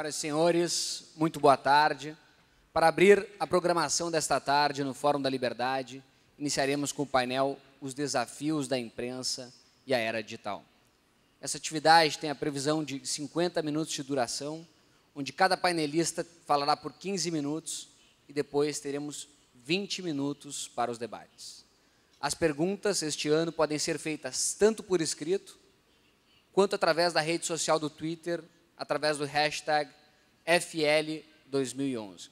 Senhoras e senhores, muito boa tarde. Para abrir a programação desta tarde no Fórum da Liberdade, iniciaremos com o painel Os Desafios da Imprensa e a Era Digital. Essa atividade tem a previsão de 50 minutos de duração, onde cada painelista falará por 15 minutos e depois teremos 20 minutos para os debates. As perguntas este ano podem ser feitas tanto por escrito, quanto através da rede social do Twitter através do hashtag FL2011.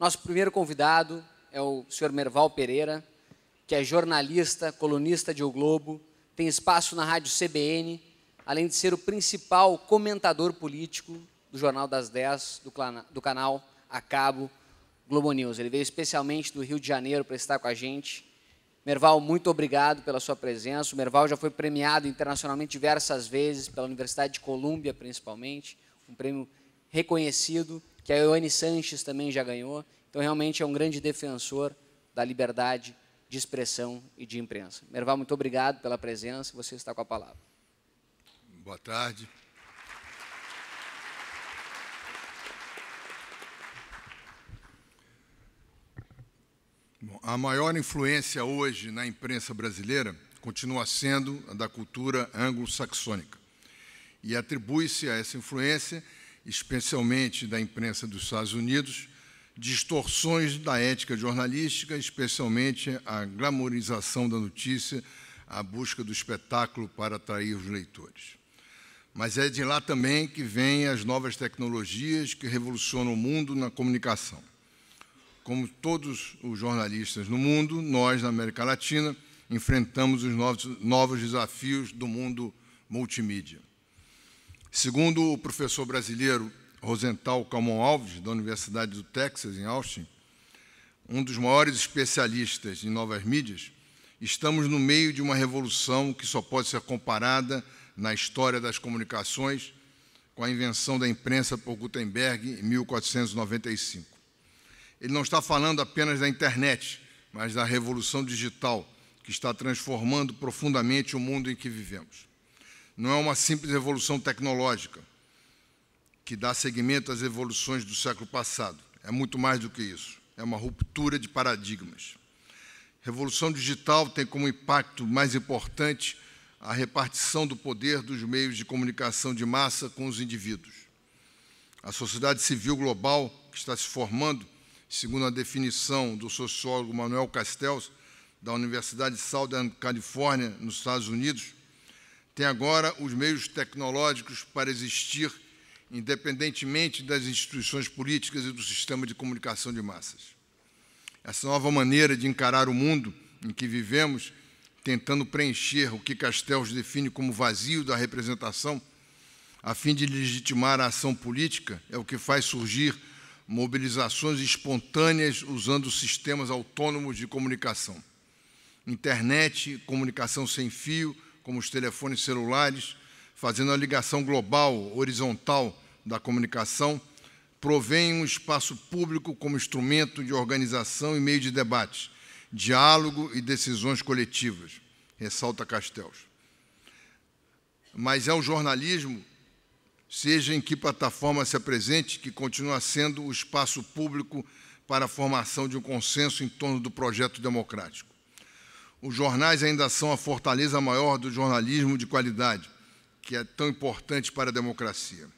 Nosso primeiro convidado é o senhor Merval Pereira, que é jornalista, colunista de O Globo, tem espaço na rádio CBN, além de ser o principal comentador político do Jornal das 10, do, do canal A Cabo Globo News. Ele veio especialmente do Rio de Janeiro para estar com a gente Merval, muito obrigado pela sua presença. O Merval já foi premiado internacionalmente diversas vezes, pela Universidade de Colômbia, principalmente, um prêmio reconhecido, que a Ioane Sanches também já ganhou. Então, realmente, é um grande defensor da liberdade de expressão e de imprensa. Merval, muito obrigado pela presença. Você está com a palavra. Boa tarde. Bom, a maior influência hoje na imprensa brasileira continua sendo a da cultura anglo-saxônica e atribui-se a essa influência, especialmente da imprensa dos Estados Unidos, distorções da ética jornalística, especialmente a glamorização da notícia, a busca do espetáculo para atrair os leitores. Mas é de lá também que vêm as novas tecnologias que revolucionam o mundo na comunicação como todos os jornalistas no mundo, nós, na América Latina, enfrentamos os novos, novos desafios do mundo multimídia. Segundo o professor brasileiro Rosenthal Calmon Alves, da Universidade do Texas, em Austin, um dos maiores especialistas em novas mídias, estamos no meio de uma revolução que só pode ser comparada na história das comunicações com a invenção da imprensa por Gutenberg em 1495. Ele não está falando apenas da internet, mas da revolução digital que está transformando profundamente o mundo em que vivemos. Não é uma simples evolução tecnológica que dá seguimento às evoluções do século passado. É muito mais do que isso. É uma ruptura de paradigmas. Revolução digital tem como impacto mais importante a repartição do poder dos meios de comunicação de massa com os indivíduos. A sociedade civil global que está se formando segundo a definição do sociólogo Manuel Castells, da Universidade de Southern California, nos Estados Unidos, tem agora os meios tecnológicos para existir independentemente das instituições políticas e do sistema de comunicação de massas. Essa nova maneira de encarar o mundo em que vivemos, tentando preencher o que Castells define como vazio da representação, a fim de legitimar a ação política, é o que faz surgir mobilizações espontâneas usando sistemas autônomos de comunicação. Internet, comunicação sem fio, como os telefones celulares, fazendo a ligação global, horizontal da comunicação, provém um espaço público como instrumento de organização e meio de debate, diálogo e decisões coletivas, ressalta Castells. Mas é o jornalismo seja em que plataforma se apresente, que continua sendo o espaço público para a formação de um consenso em torno do projeto democrático. Os jornais ainda são a fortaleza maior do jornalismo de qualidade, que é tão importante para a democracia.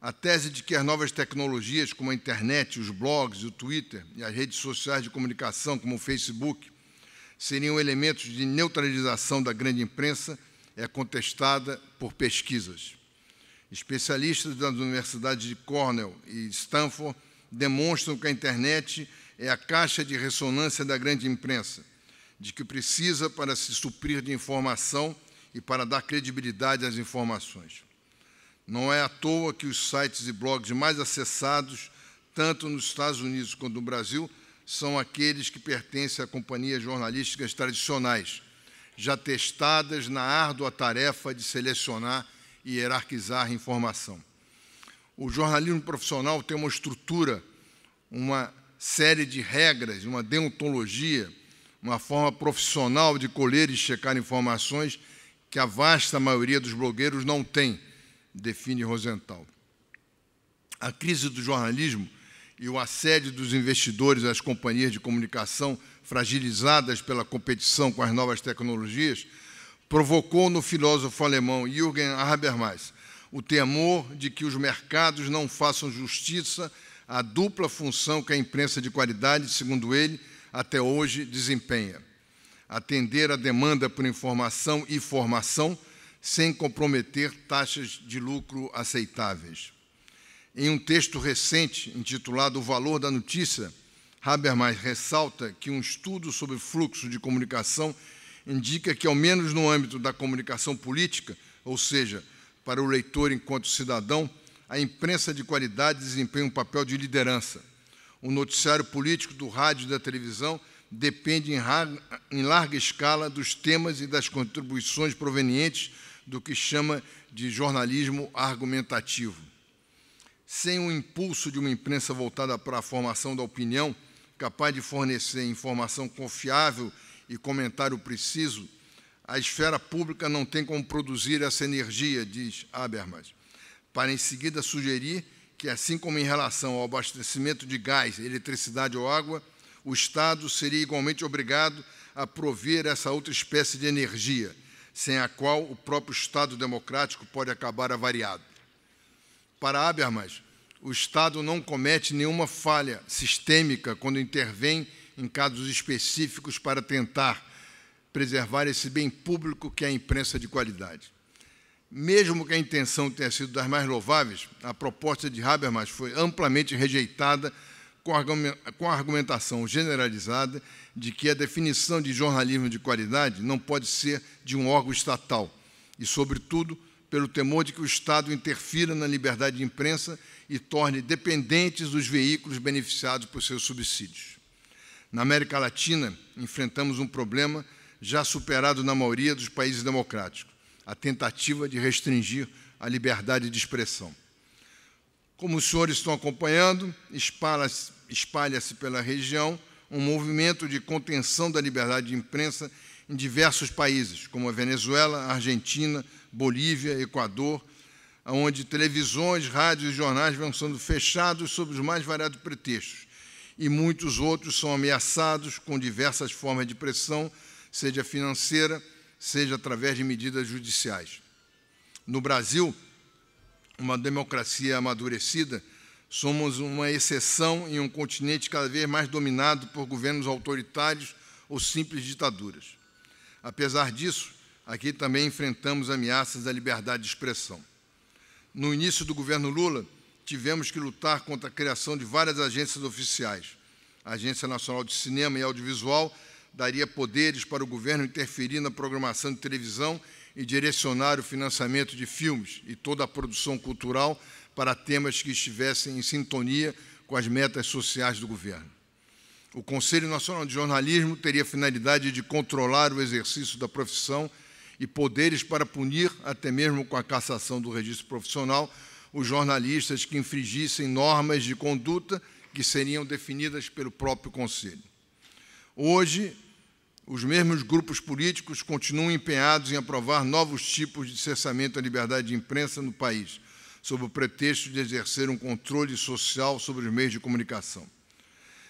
A tese de que as novas tecnologias, como a internet, os blogs, o Twitter e as redes sociais de comunicação, como o Facebook, seriam elementos de neutralização da grande imprensa, é contestada por pesquisas. Especialistas das universidades de Cornell e Stanford demonstram que a internet é a caixa de ressonância da grande imprensa, de que precisa para se suprir de informação e para dar credibilidade às informações. Não é à toa que os sites e blogs mais acessados, tanto nos Estados Unidos quanto no Brasil, são aqueles que pertencem a companhias jornalísticas tradicionais, já testadas na árdua tarefa de selecionar e hierarquizar a informação. O jornalismo profissional tem uma estrutura, uma série de regras, uma deontologia, uma forma profissional de colher e checar informações que a vasta maioria dos blogueiros não tem, define Rosenthal. A crise do jornalismo e o assédio dos investidores às companhias de comunicação fragilizadas pela competição com as novas tecnologias provocou no filósofo alemão Jürgen Habermas o temor de que os mercados não façam justiça à dupla função que a imprensa de qualidade, segundo ele, até hoje desempenha: atender à demanda por informação e formação sem comprometer taxas de lucro aceitáveis. Em um texto recente intitulado O Valor da Notícia, Habermas ressalta que um estudo sobre fluxo de comunicação indica que, ao menos no âmbito da comunicação política, ou seja, para o leitor enquanto cidadão, a imprensa de qualidade desempenha um papel de liderança. O noticiário político do rádio e da televisão depende em, larga escala dos temas e das contribuições provenientes do que chama de jornalismo argumentativo. Sem o impulso de uma imprensa voltada para a formação da opinião, capaz de fornecer informação confiável e comentário preciso, a esfera pública não tem como produzir essa energia, diz Habermas, para em seguida sugerir que, assim como em relação ao abastecimento de gás, eletricidade ou água, o Estado seria igualmente obrigado a prover essa outra espécie de energia, sem a qual o próprio Estado democrático pode acabar avariado. Para Habermas, o Estado não comete nenhuma falha sistêmica quando intervém em casos específicos para tentar preservar esse bem público que é a imprensa de qualidade. Mesmo que a intenção tenha sido das mais louváveis, a proposta de Habermas foi amplamente rejeitada com a argumentação generalizada de que a definição de jornalismo de qualidade não pode ser de um órgão estatal e, sobretudo, pelo temor de que o Estado interfira na liberdade de imprensa e torne dependentes os veículos beneficiados por seus subsídios. Na América Latina, enfrentamos um problema já superado na maioria dos países democráticos: a tentativa de restringir a liberdade de expressão. Como os senhores estão acompanhando, espalha-se espalha pela região um movimento de contenção da liberdade de imprensa em diversos países, como a Venezuela, a Argentina, Bolívia, Equador, onde televisões, rádios e jornais vão sendo fechados sob os mais variados pretextos, e muitos outros são ameaçados com diversas formas de pressão, seja financeira, seja através de medidas judiciais. No Brasil, uma democracia amadurecida, somos uma exceção em um continente cada vez mais dominado por governos autoritários ou simples ditaduras. Apesar disso, aqui também enfrentamos ameaças à liberdade de expressão. No início do governo Lula, tivemos que lutar contra a criação de várias agências oficiais. A Agência Nacional de Cinema e Audiovisual daria poderes para o governo interferir na programação de televisão e direcionar o financiamento de filmes e toda a produção cultural para temas que estivessem em sintonia com as metas sociais do governo. O Conselho Nacional de Jornalismo teria a finalidade de controlar o exercício da profissão e poderes para punir, até mesmo com a cassação do registro profissional, os jornalistas que infringissem normas de conduta que seriam definidas pelo próprio Conselho. Hoje, os mesmos grupos políticos continuam empenhados em aprovar novos tipos de cessamento à liberdade de imprensa no país, sob o pretexto de exercer um controle social sobre os meios de comunicação.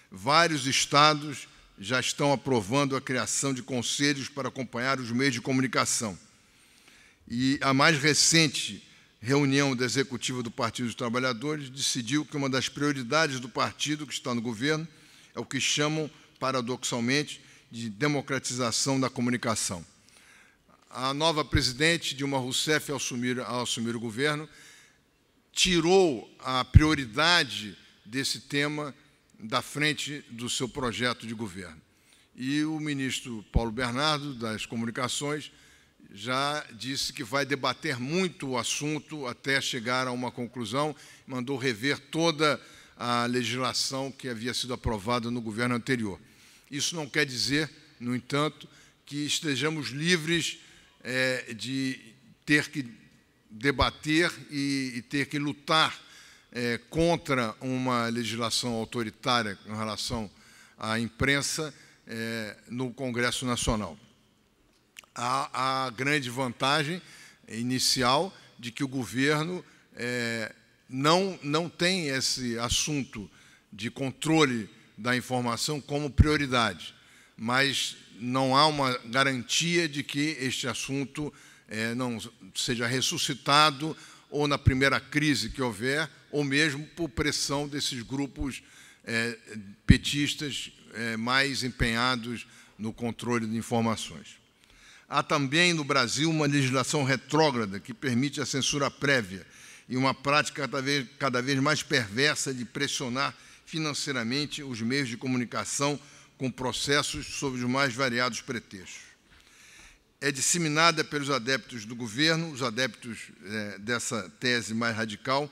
Vários estados já estão aprovando a criação de conselhos para acompanhar os meios de comunicação. E a mais recente reunião da executiva do Partido dos Trabalhadores, decidiu que uma das prioridades do partido que está no governo é o que chamam, paradoxalmente, de democratização da comunicação. A nova presidente Dilma Rousseff, ao assumir, ao assumir o governo, tirou a prioridade desse tema da frente do seu projeto de governo. E o ministro Paulo Bernardo, das Comunicações, já disse que vai debater muito o assunto até chegar a uma conclusão, mandou rever toda a legislação que havia sido aprovada no governo anterior. Isso não quer dizer, no entanto, que estejamos livres é, de ter que debater e, e ter que lutar é, contra uma legislação autoritária em relação à imprensa é, no Congresso Nacional a grande vantagem inicial de que o governo é, não, não tem esse assunto de controle da informação como prioridade, mas não há uma garantia de que este assunto é, não seja ressuscitado ou na primeira crise que houver, ou mesmo por pressão desses grupos é, petistas é, mais empenhados no controle de informações. Há também no Brasil uma legislação retrógrada que permite a censura prévia e uma prática cada vez, cada vez mais perversa de pressionar financeiramente os meios de comunicação com processos sob os mais variados pretextos. É disseminada pelos adeptos do governo, os adeptos é, dessa tese mais radical,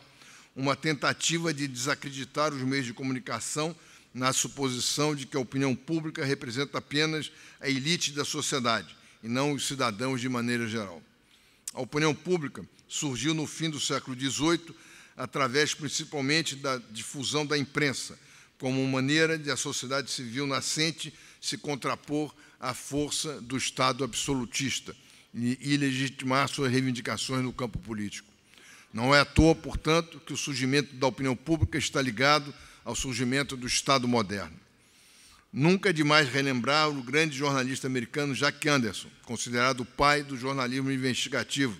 uma tentativa de desacreditar os meios de comunicação na suposição de que a opinião pública representa apenas a elite da sociedade e não os cidadãos de maneira geral. A opinião pública surgiu no fim do século XVIII, através principalmente da difusão da imprensa, como maneira de a sociedade civil nascente se contrapor à força do Estado absolutista e legitimar suas reivindicações no campo político. Não é à toa, portanto, que o surgimento da opinião pública está ligado ao surgimento do Estado moderno. Nunca é demais relembrar o grande jornalista americano Jack Anderson, considerado o pai do jornalismo investigativo,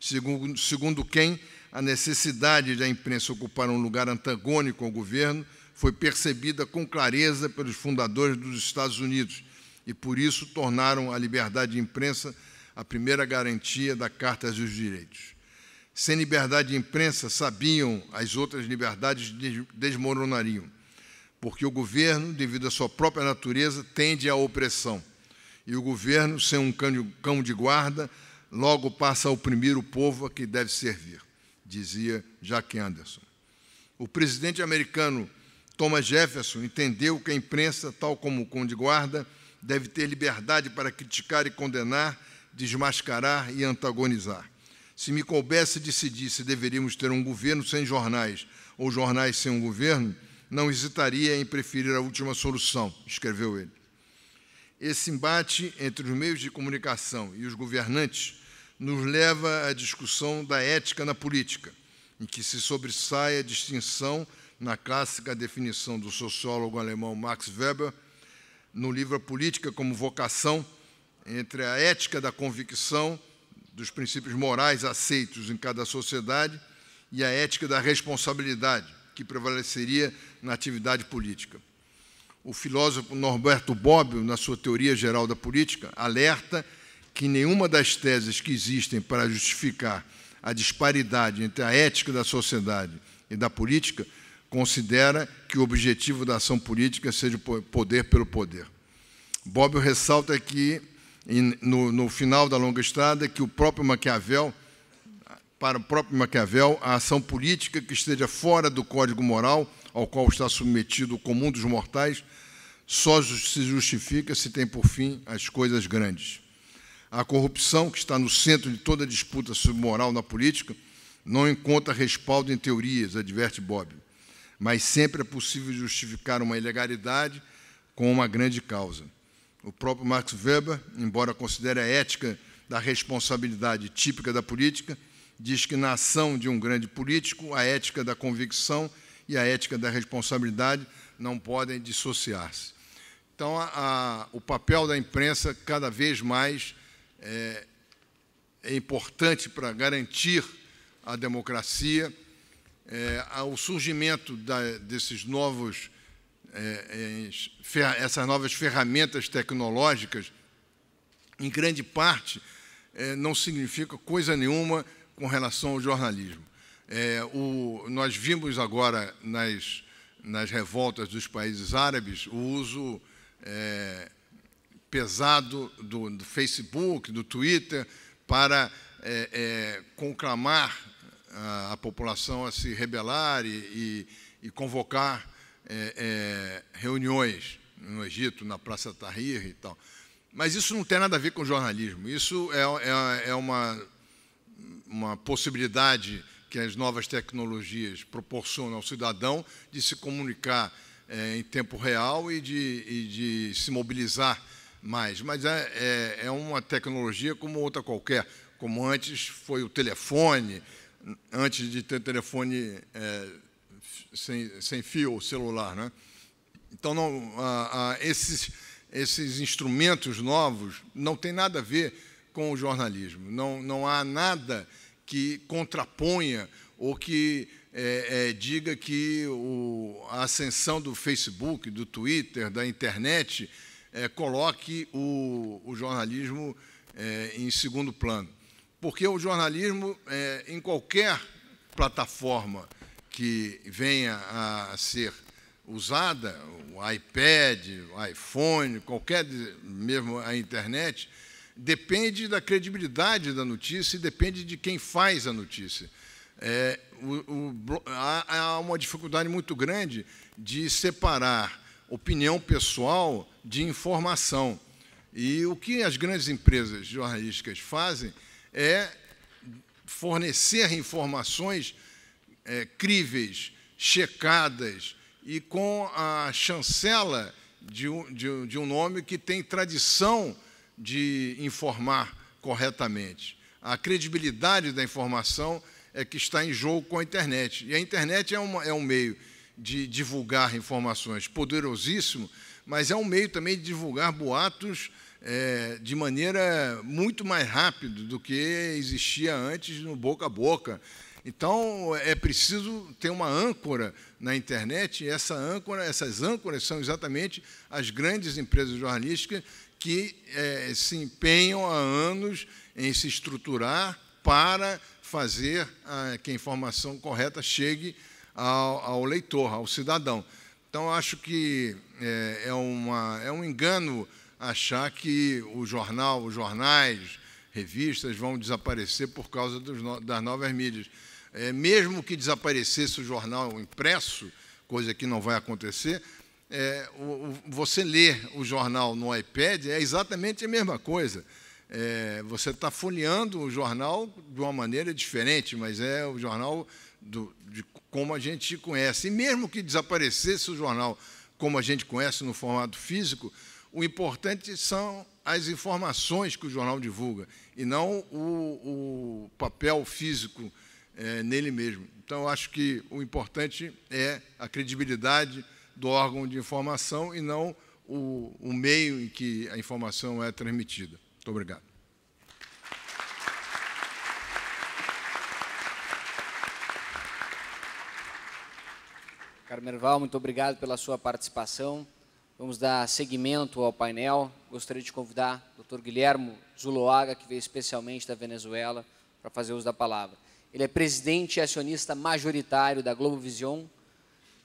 segundo, segundo quem a necessidade da imprensa ocupar um lugar antagônico ao governo foi percebida com clareza pelos fundadores dos Estados Unidos e, por isso, tornaram a liberdade de imprensa a primeira garantia da Carta dos Direitos. Sem liberdade de imprensa, sabiam as outras liberdades desmoronariam porque o governo, devido à sua própria natureza, tende à opressão. E o governo, sem um cão de guarda, logo passa a oprimir o povo a que deve servir, dizia Jack Anderson. O presidente americano Thomas Jefferson entendeu que a imprensa, tal como o cão de guarda, deve ter liberdade para criticar e condenar, desmascarar e antagonizar. Se me coubesse decidir se deveríamos ter um governo sem jornais ou jornais sem um governo, não hesitaria em preferir a última solução, escreveu ele. Esse embate entre os meios de comunicação e os governantes nos leva à discussão da ética na política, em que se sobressai a distinção na clássica definição do sociólogo alemão Max Weber, no livro A Política como Vocação, entre a ética da convicção dos princípios morais aceitos em cada sociedade e a ética da responsabilidade, que prevaleceria na atividade política. O filósofo Norberto Bobbio, na sua Teoria Geral da Política, alerta que nenhuma das teses que existem para justificar a disparidade entre a ética da sociedade e da política considera que o objetivo da ação política seja o poder pelo poder. Bobbio ressalta que, no, no final da longa estrada, que o próprio Maquiavel para o próprio Maquiavel, a ação política que esteja fora do código moral ao qual está submetido o comum dos mortais só se justifica se tem por fim as coisas grandes. A corrupção, que está no centro de toda disputa sobre moral na política, não encontra respaldo em teorias, adverte Bob, mas sempre é possível justificar uma ilegalidade com uma grande causa. O próprio Max Weber, embora considere a ética da responsabilidade típica da política, diz que na ação de um grande político, a ética da convicção e a ética da responsabilidade não podem dissociar-se. Então, a, a, o papel da imprensa, cada vez mais, é, é importante para garantir a democracia, é, o surgimento da, desses novos, é, é essas novas ferramentas tecnológicas, em grande parte, é, não significa coisa nenhuma com relação ao jornalismo. É, o, nós vimos agora nas, nas revoltas dos países árabes o uso é, pesado do, do, Facebook, do Twitter, para é, é conclamar a, a, população a se rebelar e, e, e convocar é, é, reuniões no Egito, na Praça Tahrir e tal. Mas isso não tem nada a ver com jornalismo, isso é uma uma possibilidade que as novas tecnologias proporcionam ao cidadão de se comunicar é, em tempo real e de, e de, se mobilizar mais. Mas é, é, é uma tecnologia como outra qualquer, como antes foi o telefone, antes de ter telefone é, sem, sem fio ou celular. Né? Então, não, a, a, esses, esses instrumentos novos não têm nada a ver com o jornalismo. Não, não há nada que contraponha ou que é, é, diga que o, a ascensão do Facebook, do Twitter, da internet, é, coloque o, o jornalismo é, em segundo plano. Porque o jornalismo, é, em qualquer plataforma que venha a ser usada, o iPad, o iPhone, qualquer, mesmo a internet, depende da credibilidade da notícia e depende de quem faz a notícia. É, o, o, há, há uma dificuldade muito grande de separar opinião pessoal de informação. E o que as grandes empresas jornalísticas fazem é fornecer informações é, críveis, checadas e com a chancela de um, de, de um nome que tem tradição de informar corretamente. A credibilidade da informação é que está em jogo com a internet. E a internet é, uma, é um meio de divulgar informações poderosíssimo, mas é um meio também de divulgar boatos é, de maneira muito mais rápida do que existia antes no boca a boca. Então, é preciso ter uma âncora na internet, e essa âncora, essas âncoras são exatamente as grandes empresas jornalísticas que é, se empenham há anos em se estruturar para fazer a, ah, que a informação correta chegue ao, ao leitor, ao cidadão. Então, acho que é, é, uma, é um engano achar que o jornal, os jornais, revistas vão desaparecer por causa dos, das novas mídias. É, mesmo que desaparecesse o jornal impresso, coisa que não vai acontecer, é, o, o, você ler o jornal no iPad é exatamente a mesma coisa. É, você está folheando o jornal de uma maneira diferente, mas é o jornal do, de como a gente conhece. E mesmo que desaparecesse o jornal como a gente conhece no formato físico, o importante são as informações que o jornal divulga e não o, o papel físico é, nele mesmo. Então, acho que o importante é a credibilidade do órgão de informação e não o, o meio em que a informação é transmitida. Muito obrigado. Carmerval, muito obrigado pela sua participação. Vamos dar seguimento ao painel. Gostaria de convidar o Dr. Guilhermo Zuloaga, que veio especialmente da Venezuela, para fazer uso da palavra. Ele é presidente e acionista majoritário da Globovision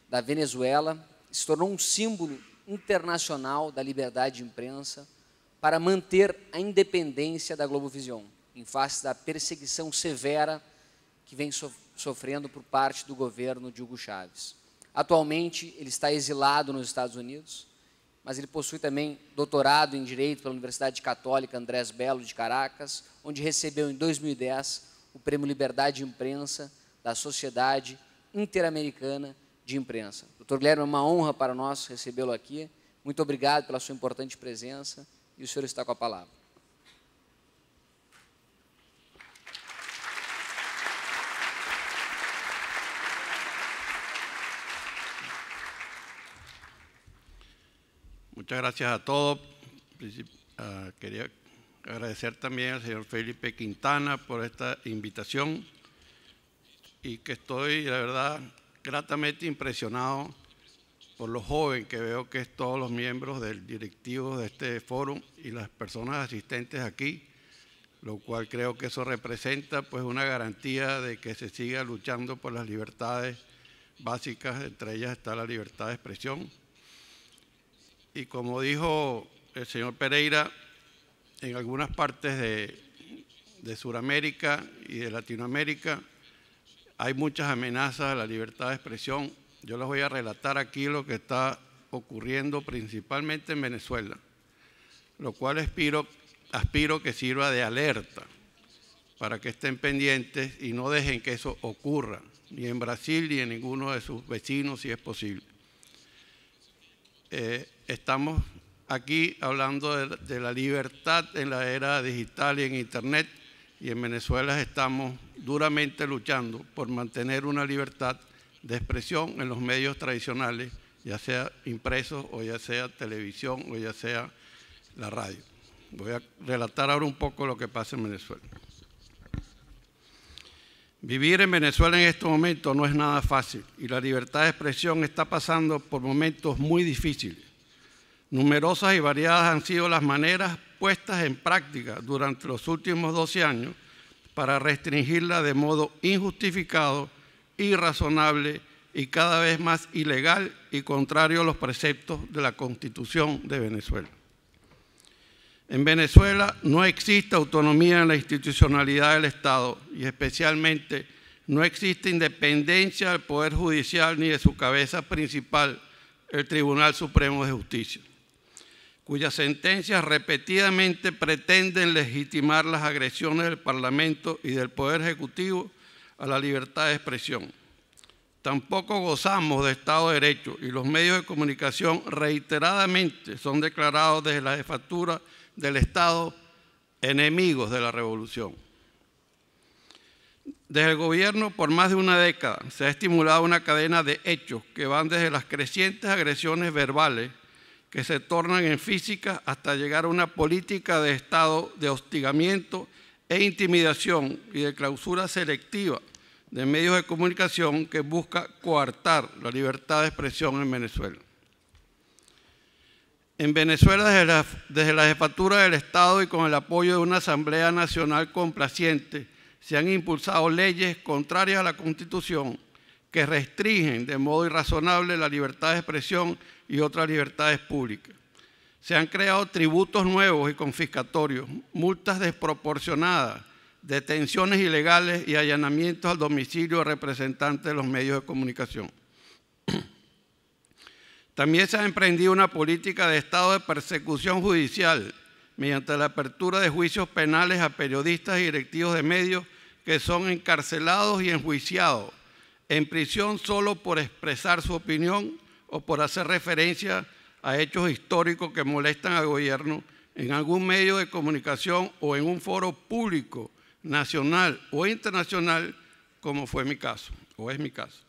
da Venezuela se tornou um símbolo internacional da liberdade de imprensa para manter a independência da Globovisão, em face da perseguição severa que vem sofrendo por parte do governo de Hugo Chávez. Atualmente, ele está exilado nos Estados Unidos, mas ele possui também doutorado em Direito pela Universidade Católica Andrés Belo de Caracas, onde recebeu em 2010 o Prêmio Liberdade de Imprensa da Sociedade Interamericana de Imprensa. Doutor Guilherme, é uma honra para nós recebê-lo aqui. Muito obrigado pela sua importante presença e o senhor está com a palavra. Muchas gracias a todos. Uh, quería agradecer también al señor Felipe Quintana por esta invitación y que estoy, la verdad, gratamente impresionado por lo joven que veo que es todos los miembros del directivo de este foro y las personas asistentes aquí, lo cual creo que eso representa pues una garantía de que se siga luchando por las libertades básicas, entre ellas está la libertad de expresión. Y como dijo el señor Pereira, en algunas partes de, de Sudamérica y de Latinoamérica, hay muchas amenazas a la libertad de expresión. Yo les voy a relatar aquí lo que está ocurriendo principalmente en Venezuela, lo cual aspiro, que sirva de alerta para que estén pendientes y no dejen que eso ocurra, ni en Brasil ni en ninguno de sus vecinos si es posible. Eh, estamos aquí hablando de, la libertad en la era digital y en Internet, y en Venezuela estamos duramente luchando por mantener una libertad de expresión en los medios tradicionales, ya sea impresos o ya sea televisión o ya sea la radio. Voy a relatar ahora un poco lo que pasa en Venezuela. Vivir en Venezuela en este momento no es nada fácil y la libertad de expresión está pasando por momentos muy difíciles. Numerosas y variadas han sido las maneras puestas en práctica durante los últimos 12 años para restringirla de modo injustificado, irrazonable y cada vez más ilegal y contrario a los preceptos de la Constitución de Venezuela. En Venezuela no existe autonomía en la institucionalidad del Estado y especialmente no existe independencia del Poder Judicial ni de su cabeza principal, el Tribunal Supremo de Justicia cuyas sentencias repetidamente pretenden legitimar las agresiones del Parlamento y del Poder Ejecutivo a la libertad de expresión. Tampoco gozamos de Estado de Derecho y los medios de comunicación reiteradamente son declarados desde la jefatura del Estado enemigos de la revolución. Desde el gobierno, por más de una década, se ha estimulado una cadena de hechos que van desde las crecientes agresiones verbales que se tornan en física hasta llegar a una política de estado de hostigamiento e intimidación y de clausura selectiva de medios de comunicación que busca coartar la libertad de expresión en Venezuela. En Venezuela, desde la, desde la jefatura del Estado y con el apoyo de una Asamblea Nacional complaciente, se han impulsado leyes contrarias a la Constitución que restringen de modo irrazonable la libertad de expresión y otras libertades públicas. Se han creado tributos nuevos y confiscatorios, multas desproporcionadas, detenciones ilegales y allanamientos al domicilio de representantes de los medios de comunicación. También se ha emprendido una política de estado de persecución judicial mediante la apertura de juicios penales a periodistas y directivos de medios que son encarcelados y enjuiciados en prisión solo por expresar su opinión o por hacer referencia a hechos históricos que molestan al gobierno en algún medio de comunicación o en un foro público, nacional o internacional, como fue mi caso, o es mi caso.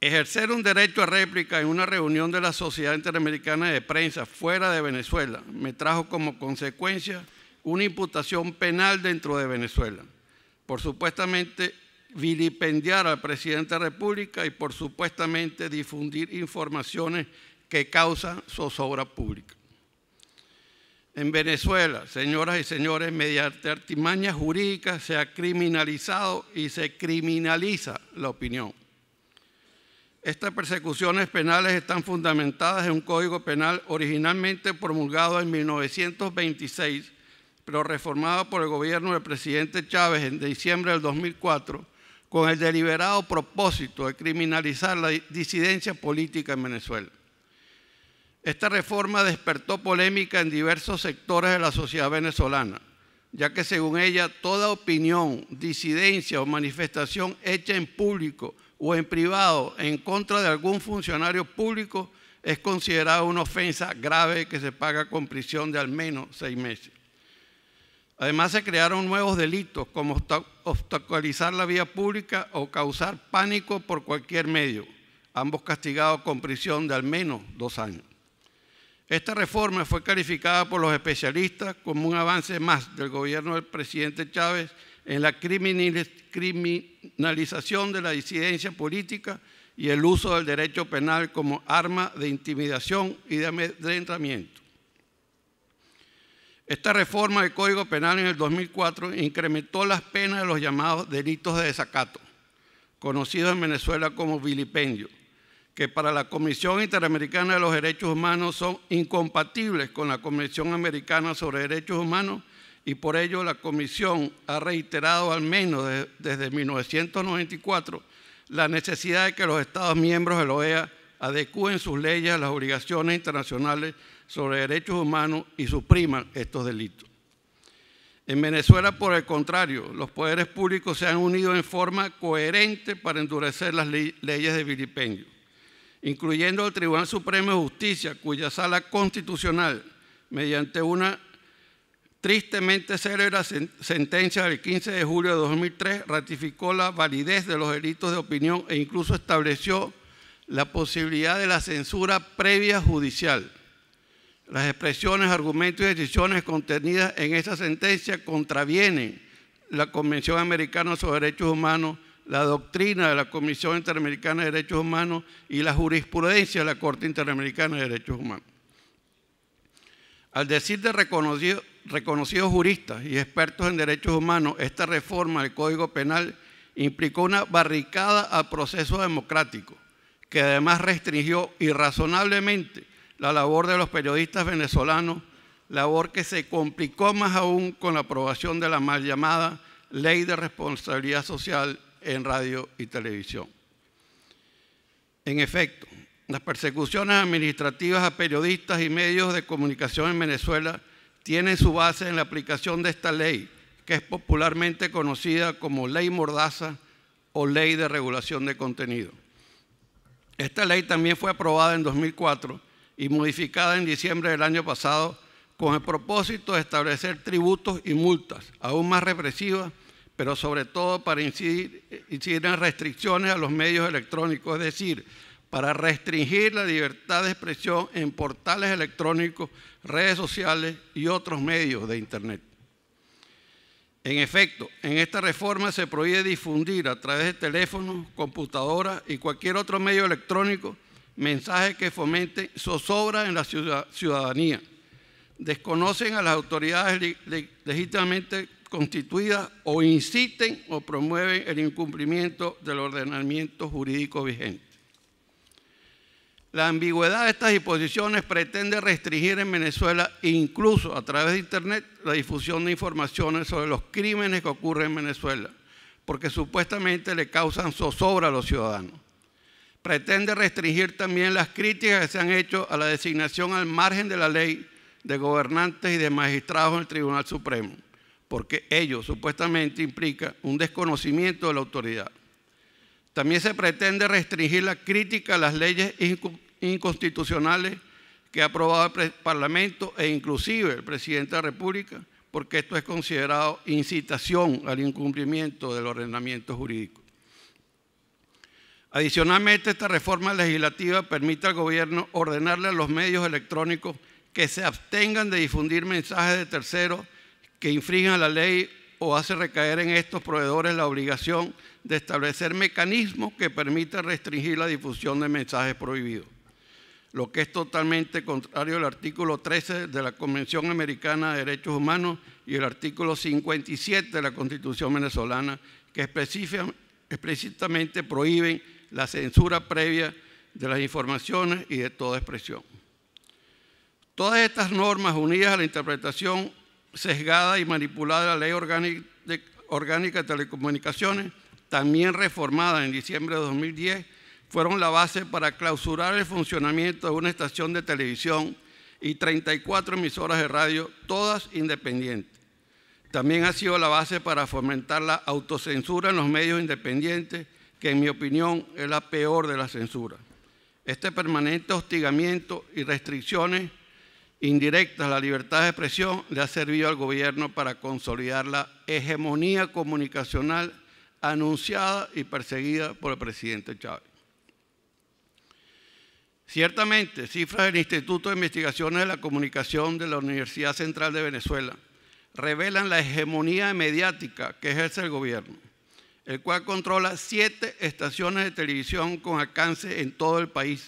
Ejercer un derecho a réplica en una reunión de la Sociedad Interamericana de Prensa fuera de Venezuela me trajo como consecuencia una imputación penal dentro de Venezuela por supuestamente vilipendiar al presidente de la República y por supuestamente difundir informaciones que causan zozobra pública. En Venezuela, señoras y señores, mediante artimañas jurídicas se ha criminalizado y se criminaliza la opinión. Estas persecuciones penales están fundamentadas en un código penal originalmente promulgado en 1926, pero reformado por el gobierno del presidente Chávez en diciembre del 2004 con el deliberado propósito de criminalizar la disidencia política en Venezuela. Esta reforma despertó polémica en diversos sectores de la sociedad venezolana, ya que según ella toda opinión, disidencia o manifestación hecha en público o en privado en contra de algún funcionario público es considerada una ofensa grave que se paga con prisión de al menos seis meses. Además se crearon nuevos delitos como obstaculizar la vía pública o causar pánico por cualquier medio, ambos castigados con prisión de al menos dos años. Esta reforma fue calificada por los especialistas como un avance más del gobierno del presidente Chávez en la criminalización de la disidencia política y el uso del derecho penal como arma de intimidación y de amedrentamiento. Esta reforma del Código Penal en el 2004 incrementó las penas de los llamados delitos de desacato, conocidos en Venezuela como vilipendio, que para la Comisión Interamericana de los Derechos Humanos son incompatibles con la Convención Americana sobre Derechos Humanos y por ello la Comisión ha reiterado al menos desde 1994 la necesidad de que los Estados miembros de la OEA adecúen sus leyes a las obligaciones internacionales sobre derechos humanos y supriman estos delitos. En Venezuela, por el contrario, los poderes públicos se han unido en forma coherente para endurecer las leyes de vilipendio, incluyendo el Tribunal Supremo de Justicia, cuya sala constitucional, mediante una tristemente célebre sentencia del 15 de julio de 2003, ratificó la validez de los delitos de opinión e incluso estableció la posibilidad de la censura previa judicial las expresiones, argumentos y decisiones contenidas en esta sentencia contravienen la Convención Americana sobre Derechos Humanos, la doctrina de la Comisión Interamericana de Derechos Humanos y la jurisprudencia de la Corte Interamericana de Derechos Humanos. Al decir de reconocido, reconocidos juristas y expertos en derechos humanos, esta reforma del Código Penal implicó una barricada al proceso democrático, que además restringió irrazonablemente la labor de los periodistas venezolanos, labor que se complicó más aún con la aprobación de la mal llamada Ley de Responsabilidad Social en radio y televisión. En efecto, las persecuciones administrativas a periodistas y medios de comunicación en Venezuela tienen su base en la aplicación de esta ley, que es popularmente conocida como Ley Mordaza o Ley de Regulación de Contenido. Esta ley también fue aprobada en 2004 y modificada en diciembre del año pasado con el propósito de establecer tributos y multas aún más represivas, pero sobre todo para incidir, en restricciones a los medios electrónicos, es decir, para restringir la libertad de expresión en portales electrónicos, redes sociales y otros medios de Internet. En efecto, en esta reforma se prohíbe difundir a través de teléfonos, computadoras y cualquier otro medio electrónico mensajes que fomenten zozobra en la ciudadanía. Desconocen a las autoridades legítimamente constituidas o inciten o promueven el incumplimiento del ordenamiento jurídico vigente. La ambigüedad de estas disposiciones pretende restringir en Venezuela, incluso a través de Internet, la difusión de informaciones sobre los crímenes que ocurren en Venezuela, porque supuestamente le causan zozobra a los ciudadanos pretende restringir también las críticas que se han hecho a la designación al margen de la ley de gobernantes y de magistrados en el Tribunal Supremo, porque ello supuestamente implica un desconocimiento de la autoridad. También se pretende restringir la crítica a las leyes inconstitucionales que ha aprobado el Parlamento e inclusive el Presidente de la República, porque esto es considerado incitación al incumplimiento del ordenamiento jurídico. Adicionalmente, esta reforma legislativa permite al gobierno ordenarle a los medios electrónicos que se abstengan de difundir mensajes de terceros que infrinjan la ley o hace recaer en estos proveedores la obligación de establecer mecanismos que permitan restringir la difusión de mensajes prohibidos, lo que es totalmente contrario al artículo 13 de la Convención Americana de Derechos Humanos y el artículo 57 de la Constitución venezolana, que explícitamente prohíben la censura previa de las informaciones y de toda expresión. Todas estas normas unidas a la interpretación sesgada y manipulada de la ley orgánica de, telecomunicaciones, también reformada en diciembre de 2010, fueron la base para clausurar el funcionamiento de una estación de televisión y 34 emisoras de radio, todas independientes. También ha sido la base para fomentar la autocensura en los medios independientes que en mi opinión es la peor de la censura. Este permanente hostigamiento y restricciones indirectas a la libertad de expresión le ha servido al gobierno para consolidar la hegemonía comunicacional anunciada y perseguida por el presidente Chávez. Ciertamente, cifras del Instituto de Investigaciones de la Comunicación de la Universidad Central de Venezuela revelan la hegemonía mediática que ejerce el gobierno el cual controla siete estaciones de televisión con alcance en todo el país,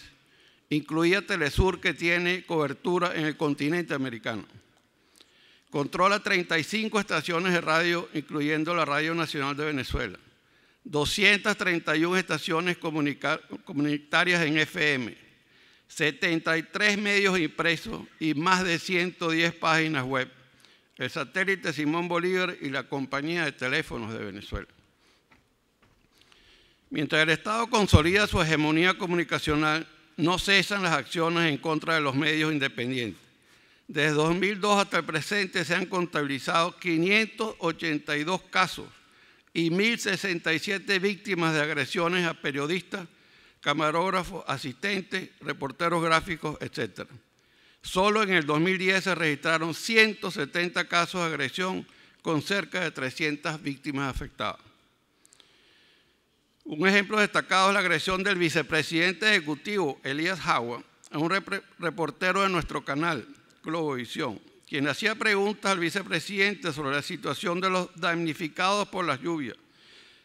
incluida Telesur que tiene cobertura en el continente americano. Controla 35 estaciones de radio, incluyendo la Radio Nacional de Venezuela, 231 estaciones comunitarias en FM, 73 medios impresos y más de 110 páginas web, el satélite Simón Bolívar y la compañía de teléfonos de Venezuela. Mientras el Estado consolida su hegemonía comunicacional, no cesan las acciones en contra de los medios independientes. Desde 2002 hasta el presente se han contabilizado 582 casos y 1.067 víctimas de agresiones a periodistas, camarógrafos, asistentes, reporteros gráficos, etc. Solo en el 2010 se registraron 170 casos de agresión con cerca de 300 víctimas afectadas. Un ejemplo destacado es la agresión del vicepresidente ejecutivo Elías Jawa a un reportero de nuestro canal, Globovisión, quien hacía preguntas al vicepresidente sobre la situación de los damnificados por las lluvias.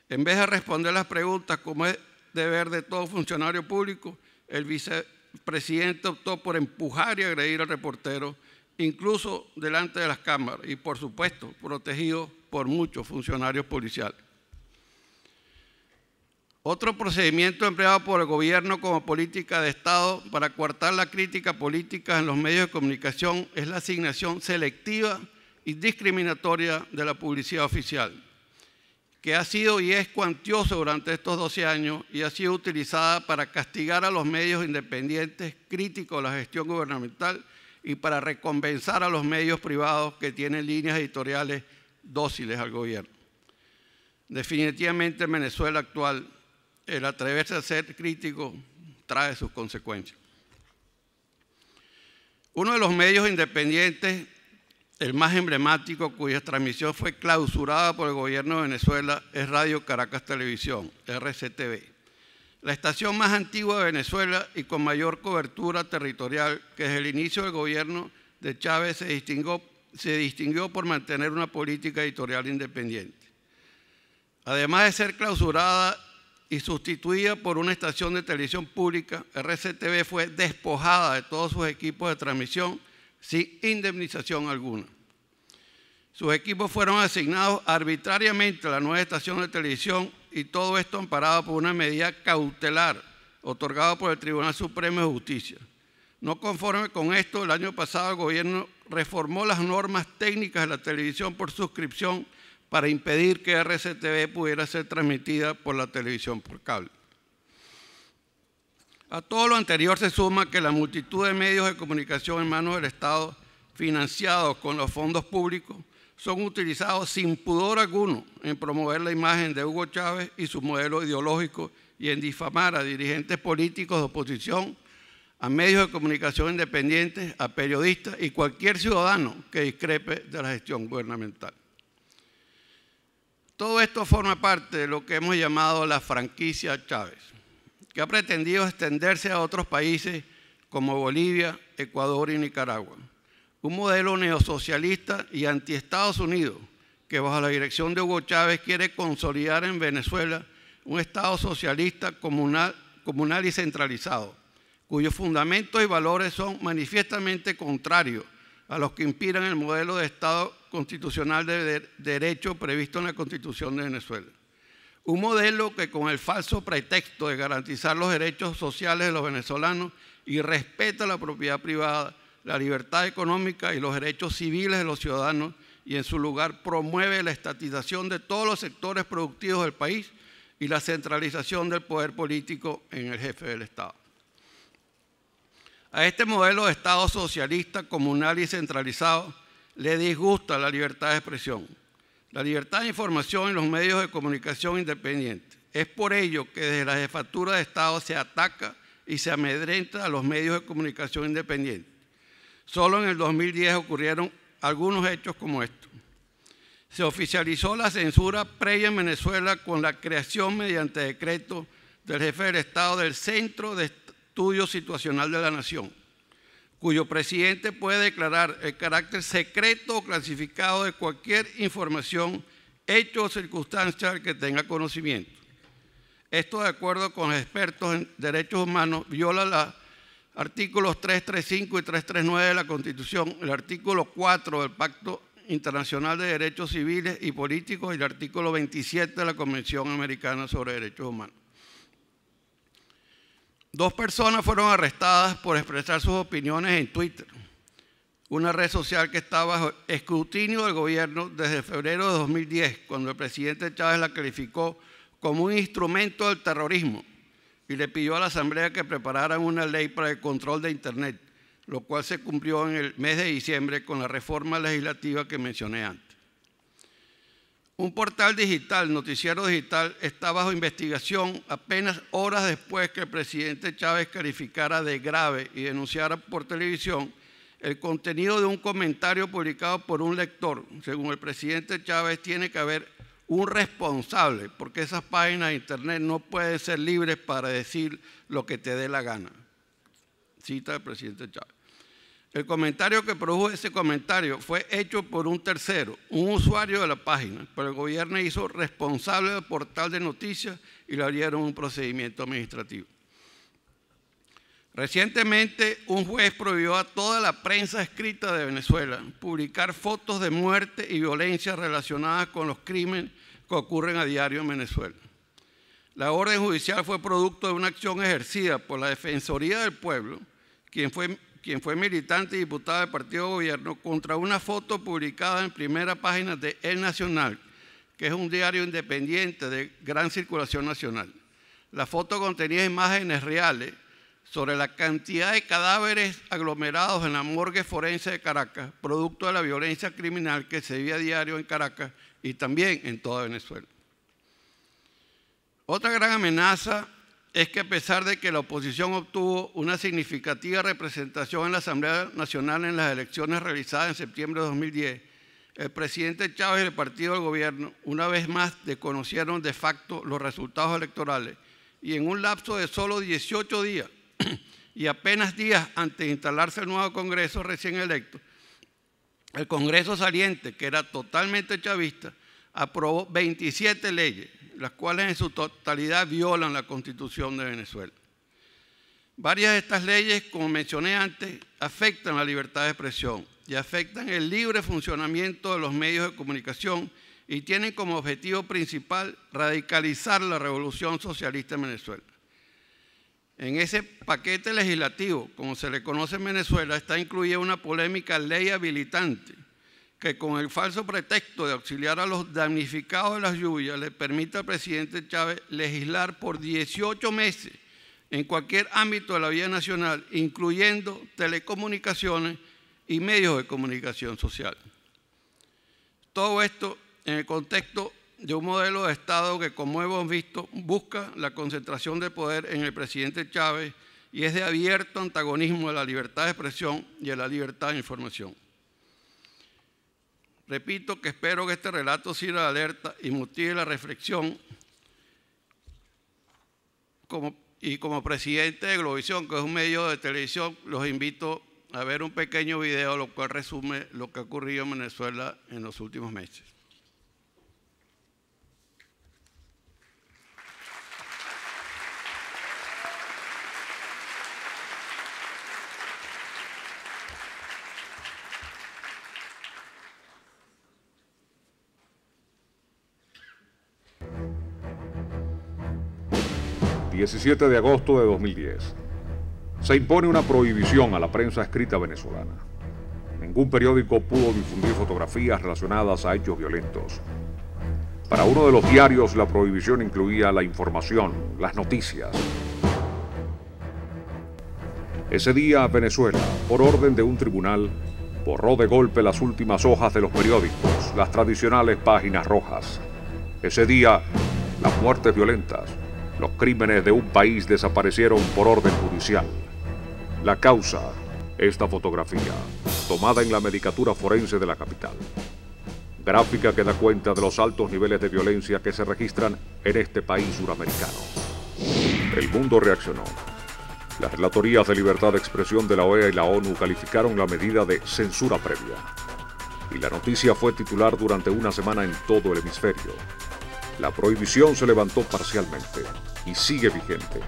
En vez de responder las preguntas como es deber de todo funcionario público, el vicepresidente optó por empujar y agredir al reportero, incluso delante de las cámaras y, por supuesto, protegido por muchos funcionarios policiales. Otro procedimiento empleado por el gobierno como política de Estado para coartar la crítica política en los medios de comunicación es la asignación selectiva y discriminatoria de la publicidad oficial, que ha sido y es cuantioso durante estos 12 años y ha sido utilizada para castigar a los medios independientes críticos a la gestión gubernamental y para recompensar a los medios privados que tienen líneas editoriales dóciles al gobierno. Definitivamente Venezuela actual el atreverse a ser crítico trae sus consecuencias. Uno de los medios independientes, el más emblemático, cuya transmisión fue clausurada por el gobierno de Venezuela, es Radio Caracas Televisión, RCTV. La estación más antigua de Venezuela y con mayor cobertura territorial que desde el inicio del gobierno de Chávez se distinguió, se distinguió por mantener una política editorial independiente. Además de ser clausurada y sustituida por una estación de televisión pública, RCTV fue despojada de todos sus equipos de transmisión sin indemnización alguna. Sus equipos fueron asignados arbitrariamente a la nueva estación de televisión y todo esto amparado por una medida cautelar otorgada por el Tribunal Supremo de Justicia. No conforme con esto, el año pasado el gobierno reformó las normas técnicas de la televisión por suscripción para impedir que RCTV pudiera ser transmitida por la televisión por cable. A todo lo anterior se suma que la multitud de medios de comunicación en manos del Estado, financiados con los fondos públicos, son utilizados sin pudor alguno en promover la imagen de Hugo Chávez y su modelo ideológico y en difamar a dirigentes políticos de oposición, a medios de comunicación independientes, a periodistas y cualquier ciudadano que discrepe de la gestión gubernamental. Todo esto forma parte de lo que hemos llamado la franquicia Chávez, que ha pretendido extenderse a otros países como Bolivia, Ecuador y Nicaragua. Un modelo neosocialista y anti-Estados Unidos que bajo la dirección de Hugo Chávez quiere consolidar en Venezuela un Estado socialista comunal, comunal y centralizado, cuyos fundamentos y valores son manifiestamente contrarios a los que inspiran el modelo de Estado constitucional de derecho previsto en la Constitución de Venezuela. Un modelo que con el falso pretexto de garantizar los derechos sociales de los venezolanos y respeta la propiedad privada, la libertad económica y los derechos civiles de los ciudadanos y en su lugar promueve la estatización de todos los sectores productivos del país y la centralización del poder político en el jefe del Estado. A este modelo de Estado socialista, comunal y centralizado le disgusta la libertad de expresión, la libertad de información y los medios de comunicación independientes. Es por ello que desde la jefatura de Estado se ataca y se amedrenta a los medios de comunicación independientes. Solo en el 2010 ocurrieron algunos hechos como estos. Se oficializó la censura previa en Venezuela con la creación mediante decreto del jefe del Estado del Centro de, Estudio Situacional de la Nación, cuyo presidente puede declarar el carácter secreto o clasificado de cualquier información, hecho o circunstancia que tenga conocimiento. Esto, de acuerdo con expertos en derechos humanos, viola los artículos 335 y 339 de la Constitución, el artículo 4 del Pacto Internacional de Derechos Civiles y Políticos y el artículo 27 de la Convención Americana sobre Derechos Humanos. Dos personas fueron arrestadas por expresar sus opiniones en Twitter, una red social que estaba bajo escrutinio del gobierno desde febrero de 2010, cuando el presidente Chávez la calificó como un instrumento del terrorismo y le pidió a la Asamblea que prepararan una ley para el control de Internet, lo cual se cumplió en el mes de diciembre con la reforma legislativa que mencioné antes. Un portal digital, noticiero digital, está bajo investigación apenas horas después que el presidente Chávez calificara de grave y denunciara por televisión el contenido de un comentario publicado por un lector. Según el presidente Chávez, tiene que haber un responsable, porque esas páginas de Internet no pueden ser libres para decir lo que te dé la gana. Cita del presidente Chávez. El comentario que produjo ese comentario fue hecho por un tercero, un usuario de la página, pero el gobierno hizo responsable del portal de noticias y le abrieron un procedimiento administrativo. Recientemente, un juez prohibió a toda la prensa escrita de Venezuela publicar fotos de muerte y violencia relacionadas con los crímenes que ocurren a diario en Venezuela. La orden judicial fue producto de una acción ejercida por la Defensoría del Pueblo, quien fue quien fue militante y diputado del Partido Gobierno, contra una foto publicada en primera página de El Nacional, que es un diario independiente de gran circulación nacional. La foto contenía imágenes reales sobre la cantidad de cadáveres aglomerados en la morgue forense de Caracas, producto de la violencia criminal que se veía diario en Caracas y también en toda Venezuela. Otra gran amenaza es que a pesar de que la oposición obtuvo una significativa representación en la Asamblea Nacional en las elecciones realizadas en septiembre de 2010, el presidente Chávez y el partido del gobierno una vez más desconocieron de facto los resultados electorales y en un lapso de solo 18 días y apenas días antes de instalarse el nuevo Congreso recién electo, el Congreso saliente, que era totalmente chavista, aprobó 27 leyes, las cuales en su totalidad violan la constitución de Venezuela. Varias de estas leyes, como mencioné antes, afectan la libertad de expresión y afectan el libre funcionamiento de los medios de comunicación y tienen como objetivo principal radicalizar la revolución socialista en Venezuela. En ese paquete legislativo, como se le conoce en Venezuela, está incluida una polémica ley habilitante que con el falso pretexto de auxiliar a los damnificados de las lluvias le permite al presidente Chávez legislar por 18 meses en cualquier ámbito de la vida nacional, incluyendo telecomunicaciones y medios de comunicación social. Todo esto en el contexto de un modelo de Estado que, como hemos visto, busca la concentración de poder en el presidente Chávez y es de abierto antagonismo a la libertad de expresión y a la libertad de información. Repito que espero que este relato sirva de alerta y motive la reflexión y como presidente de Globovisión, que es un medio de televisión, los invito a ver un pequeño video, lo cual resume lo que ha ocurrido en Venezuela en los últimos meses. 17 de agosto de 2010, se impone una prohibición a la prensa escrita venezolana. Ningún periódico pudo difundir fotografías relacionadas a hechos violentos. Para uno de los diarios la prohibición incluía la información, las noticias. Ese día Venezuela, por orden de un tribunal, borró de golpe las últimas hojas de los periódicos, las tradicionales páginas rojas. Ese día, las muertes violentas, los crímenes de un país desaparecieron por orden judicial. La causa, esta fotografía, tomada en la medicatura forense de la capital. Gráfica que da cuenta de los altos niveles de violencia que se registran en este país suramericano. El mundo reaccionó. Las relatorías de libertad de expresión de la OEA y la ONU calificaron la medida de censura previa. Y la noticia fue titular durante una semana en todo el hemisferio. La prohibición se levantó parcialmente, y sigue vigente.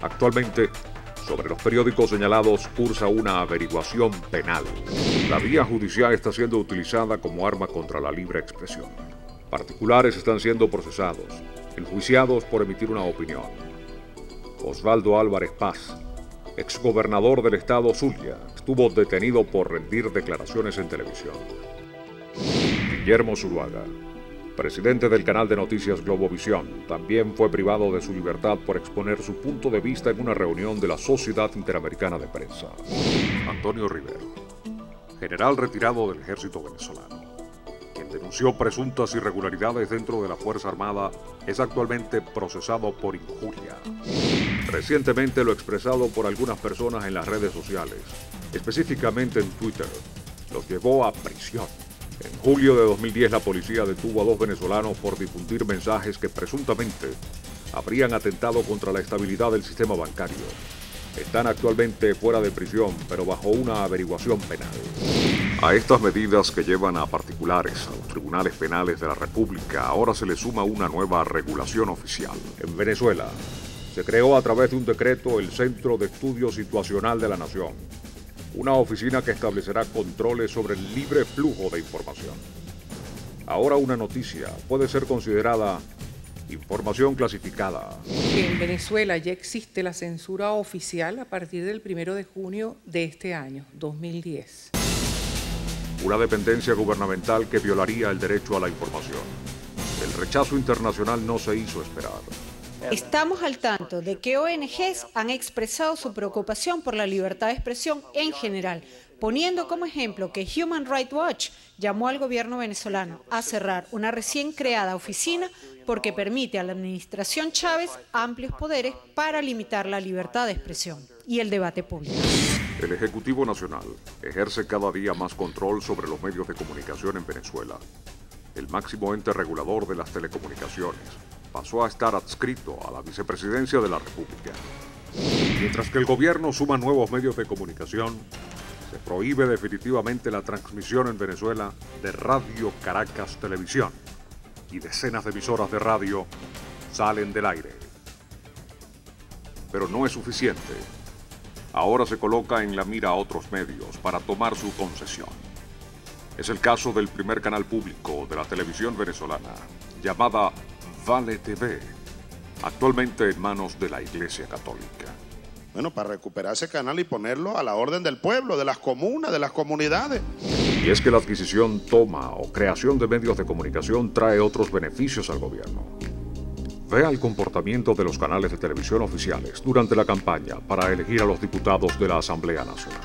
Actualmente, sobre los periódicos señalados cursa una averiguación penal. La vía judicial está siendo utilizada como arma contra la libre expresión. Particulares están siendo procesados, enjuiciados por emitir una opinión. Osvaldo Álvarez Paz, exgobernador del estado Zulia, estuvo detenido por rendir declaraciones en televisión. Guillermo Zuluaga, presidente del canal de noticias Globovisión, también fue privado de su libertad por exponer su punto de vista en una reunión de la Sociedad Interamericana de Prensa. Antonio Rivero, general retirado del ejército venezolano, quien denunció presuntas irregularidades dentro de la Fuerza Armada, es actualmente procesado por injuria. Recientemente lo expresado por algunas personas en las redes sociales, específicamente en Twitter, los llevó a prisión. En julio de 2010 la policía detuvo a dos venezolanos por difundir mensajes que presuntamente habrían atentado contra la estabilidad del sistema bancario. Están actualmente fuera de prisión, pero bajo una averiguación penal. A estas medidas que llevan a particulares a los tribunales penales de la República, ahora se le suma una nueva regulación oficial. En Venezuela, se creó a través de un decreto el Centro de Estudio Situacional de la Nación, una oficina que establecerá controles sobre el libre flujo de información. Ahora una noticia puede ser considerada información clasificada. En Venezuela ya existe la censura oficial a partir del 1 de junio de este año, 2010. Una dependencia gubernamental que violaría el derecho a la información. El rechazo internacional no se hizo esperar. Estamos al tanto de que ONGs han expresado su preocupación por la libertad de expresión en general, poniendo como ejemplo que Human Rights Watch llamó al gobierno venezolano a cerrar una recién creada oficina porque permite a la administración Chávez amplios poderes para limitar la libertad de expresión y el debate público. El Ejecutivo Nacional ejerce cada día más control sobre los medios de comunicación en Venezuela, el máximo ente regulador de las telecomunicaciones pasó a estar adscrito a la vicepresidencia de la República. Mientras que el gobierno suma nuevos medios de comunicación, se prohíbe definitivamente la transmisión en Venezuela de Radio Caracas Televisión y decenas de emisoras de radio salen del aire. Pero no es suficiente. Ahora se coloca en la mira a otros medios para tomar su concesión. Es el caso del primer canal público de la televisión venezolana, llamada Vale TV, actualmente en manos de la Iglesia Católica. Bueno, para recuperar ese canal y ponerlo a la orden del pueblo, de las comunas, de las comunidades. Y es que la adquisición, toma o creación de medios de comunicación trae otros beneficios al gobierno. Vea el comportamiento de los canales de televisión oficiales durante la campaña para elegir a los diputados de la Asamblea Nacional.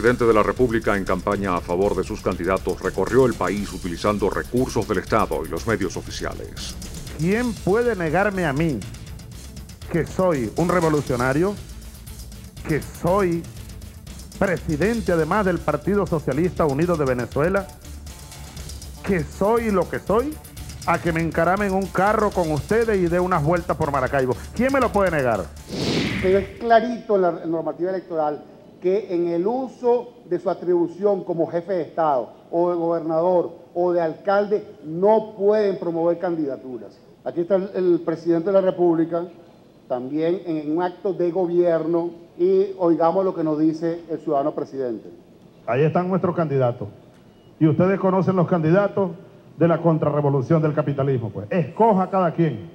presidente de la República en campaña a favor de sus candidatos recorrió el país utilizando recursos del Estado y los medios oficiales. ¿Quién puede negarme a mí que soy un revolucionario, que soy presidente además del Partido Socialista Unido de Venezuela, que soy lo que soy, a que me encaramen un carro con ustedes y dé unas vueltas por Maracaibo. ¿Quién me lo puede negar? Pero es clarito la normativa electoral que en el uso de su atribución como jefe de Estado o de gobernador o de alcalde no pueden promover candidaturas. Aquí está el, presidente de la República, también en un acto de gobierno y oigamos lo que nos dice el ciudadano presidente. Ahí están nuestros candidatos. Y ustedes conocen los candidatos de la contrarrevolución del capitalismo. Pues. Escoja cada quien.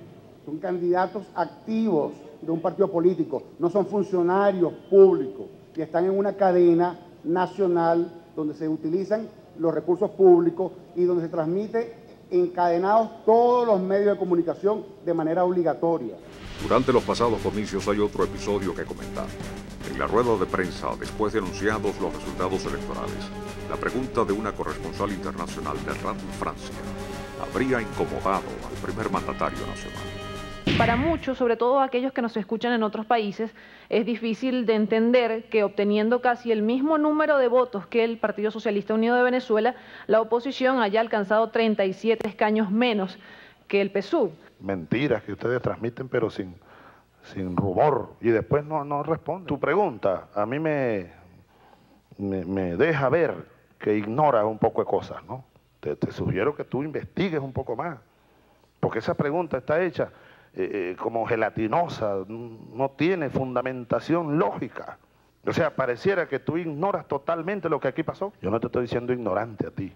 Son candidatos activos de un partido político, no son funcionarios públicos y están en una cadena nacional donde se utilizan los recursos públicos y donde se transmite encadenados todos los medios de comunicación de manera obligatoria. Durante los pasados comicios hay otro episodio que comentar. En la rueda de prensa, después de anunciados los resultados electorales, la pregunta de una corresponsal internacional de Radio Francia habría incomodado al primer mandatario nacional. Para muchos, sobre todo aquellos que nos escuchan en otros países, es difícil de entender que obteniendo casi el mismo número de votos que el Partido Socialista Unido de Venezuela, la oposición haya alcanzado 37 escaños menos que el PSUV. Mentiras que ustedes transmiten, pero sin, sin y después no, no responden. Tu pregunta a mí me, me, deja ver que ignora un poco de cosas, ¿no? Te, te, sugiero que tú investigues un poco más, porque esa pregunta está hecha eh, eh, como gelatinosa, no tiene fundamentación lógica. O sea, pareciera que tú ignoras totalmente lo que aquí pasó. Yo no te estoy diciendo ignorante a ti.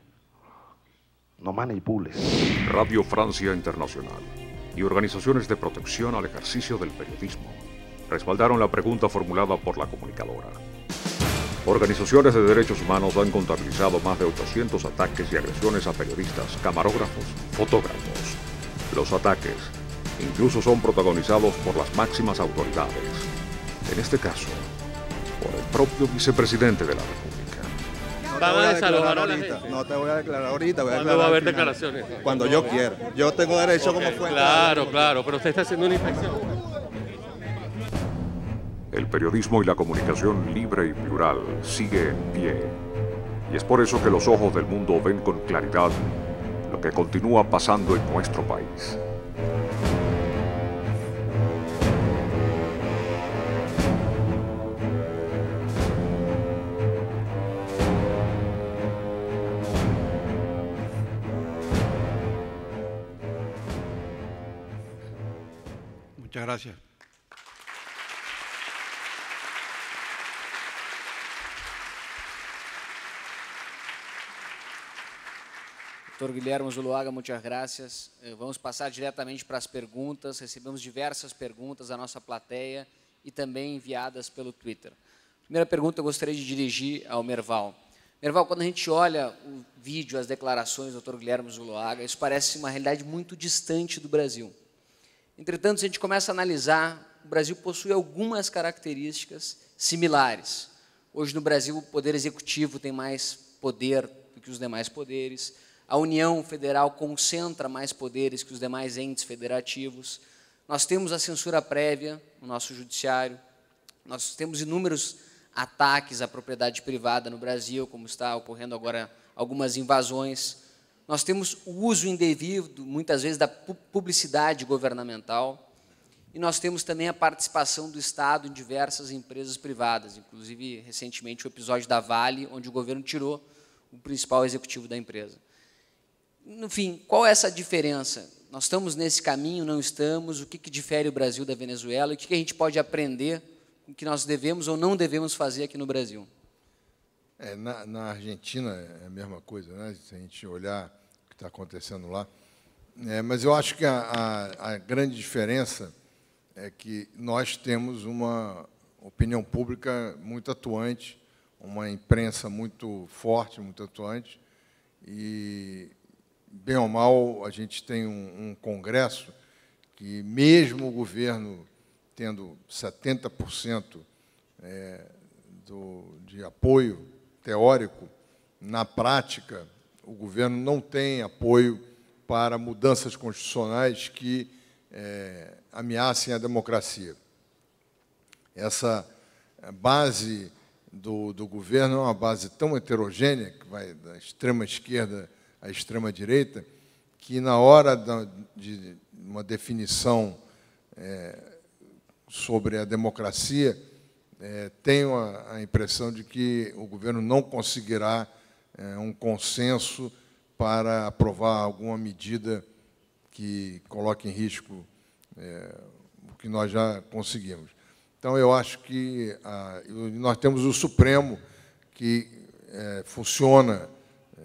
No manipules. Radio Francia Internacional y organizaciones de protección al ejercicio del periodismo respaldaron la pregunta formulada por la comunicadora. Organizaciones de derechos humanos han contabilizado más de 800 ataques y agresiones a periodistas, camarógrafos, fotógrafos. Los ataques incluso son protagonizados por las máximas autoridades, en este caso, por el propio vicepresidente de la República. Vamos a voy a No te voy a declarar ahorita, voy a va a haber declaraciones? Cuando yo quiera. Yo tengo derecho como fuente. Claro, claro, pero usted está haciendo una infección. El periodismo y la comunicación libre y plural sigue en pie. Y es por eso que los ojos del mundo ven con claridad lo que continúa pasando en nuestro país. gracias. Doutor Guilherme Zuluaga, muitas graças. Eh, vamos passar diretamente para as perguntas. Recebemos diversas perguntas da nossa plateia e também enviadas pelo Twitter. Primeira pergunta eu gostaria de dirigir ao Merval. Merval, quando a gente olha o vídeo, as declarações do Dr. Guilherme Zuluaga, isso parece uma realidade muito distante do Brasil. Entretanto, se a gente começa a analisar, o Brasil possui algumas características similares. Hoje no Brasil, o poder executivo tem mais poder do que os demais poderes. A União Federal concentra mais poderes que os demais entes federativos. Nós temos a censura prévia no nosso judiciário. Nós temos inúmeros ataques à propriedade privada no Brasil, como está ocorrendo agora algumas invasões. Nós temos o uso indevido, muitas vezes, da publicidade governamental. E nós temos também a participação do Estado em diversas empresas privadas, inclusive, recentemente, o episódio da Vale, onde o governo tirou o principal executivo da empresa. Enfim, qual é essa diferença? Nós estamos nesse caminho, não estamos? O que, que difere o Brasil da Venezuela? O que, que a gente pode aprender com o que nós devemos ou não devemos fazer aqui no Brasil? É, na, na, Argentina é a mesma coisa, né? se a gente olhar está acontecendo lá. É, mas eu acho que a, a, a grande diferença é que nós temos uma opinião pública muito atuante, uma imprensa muito forte, muito atuante, e, bem ou mal, a gente tem um, um Congresso que, mesmo o governo tendo 70% é, do, de apoio teórico, na prática, o governo não tem apoio para mudanças constitucionais que é, ameacem a democracia. Essa é, base do, do governo é uma base tão heterogênea, que vai da extrema esquerda à extrema direita, que na hora da, de uma definição é, sobre a democracia, é, tenho a, a impressão de que o governo não conseguirá é, um consenso para aprovar alguma medida que coloque em risco é, o que nós já conseguimos. Então, eu acho que a, nós temos o Supremo, que é, funciona, é,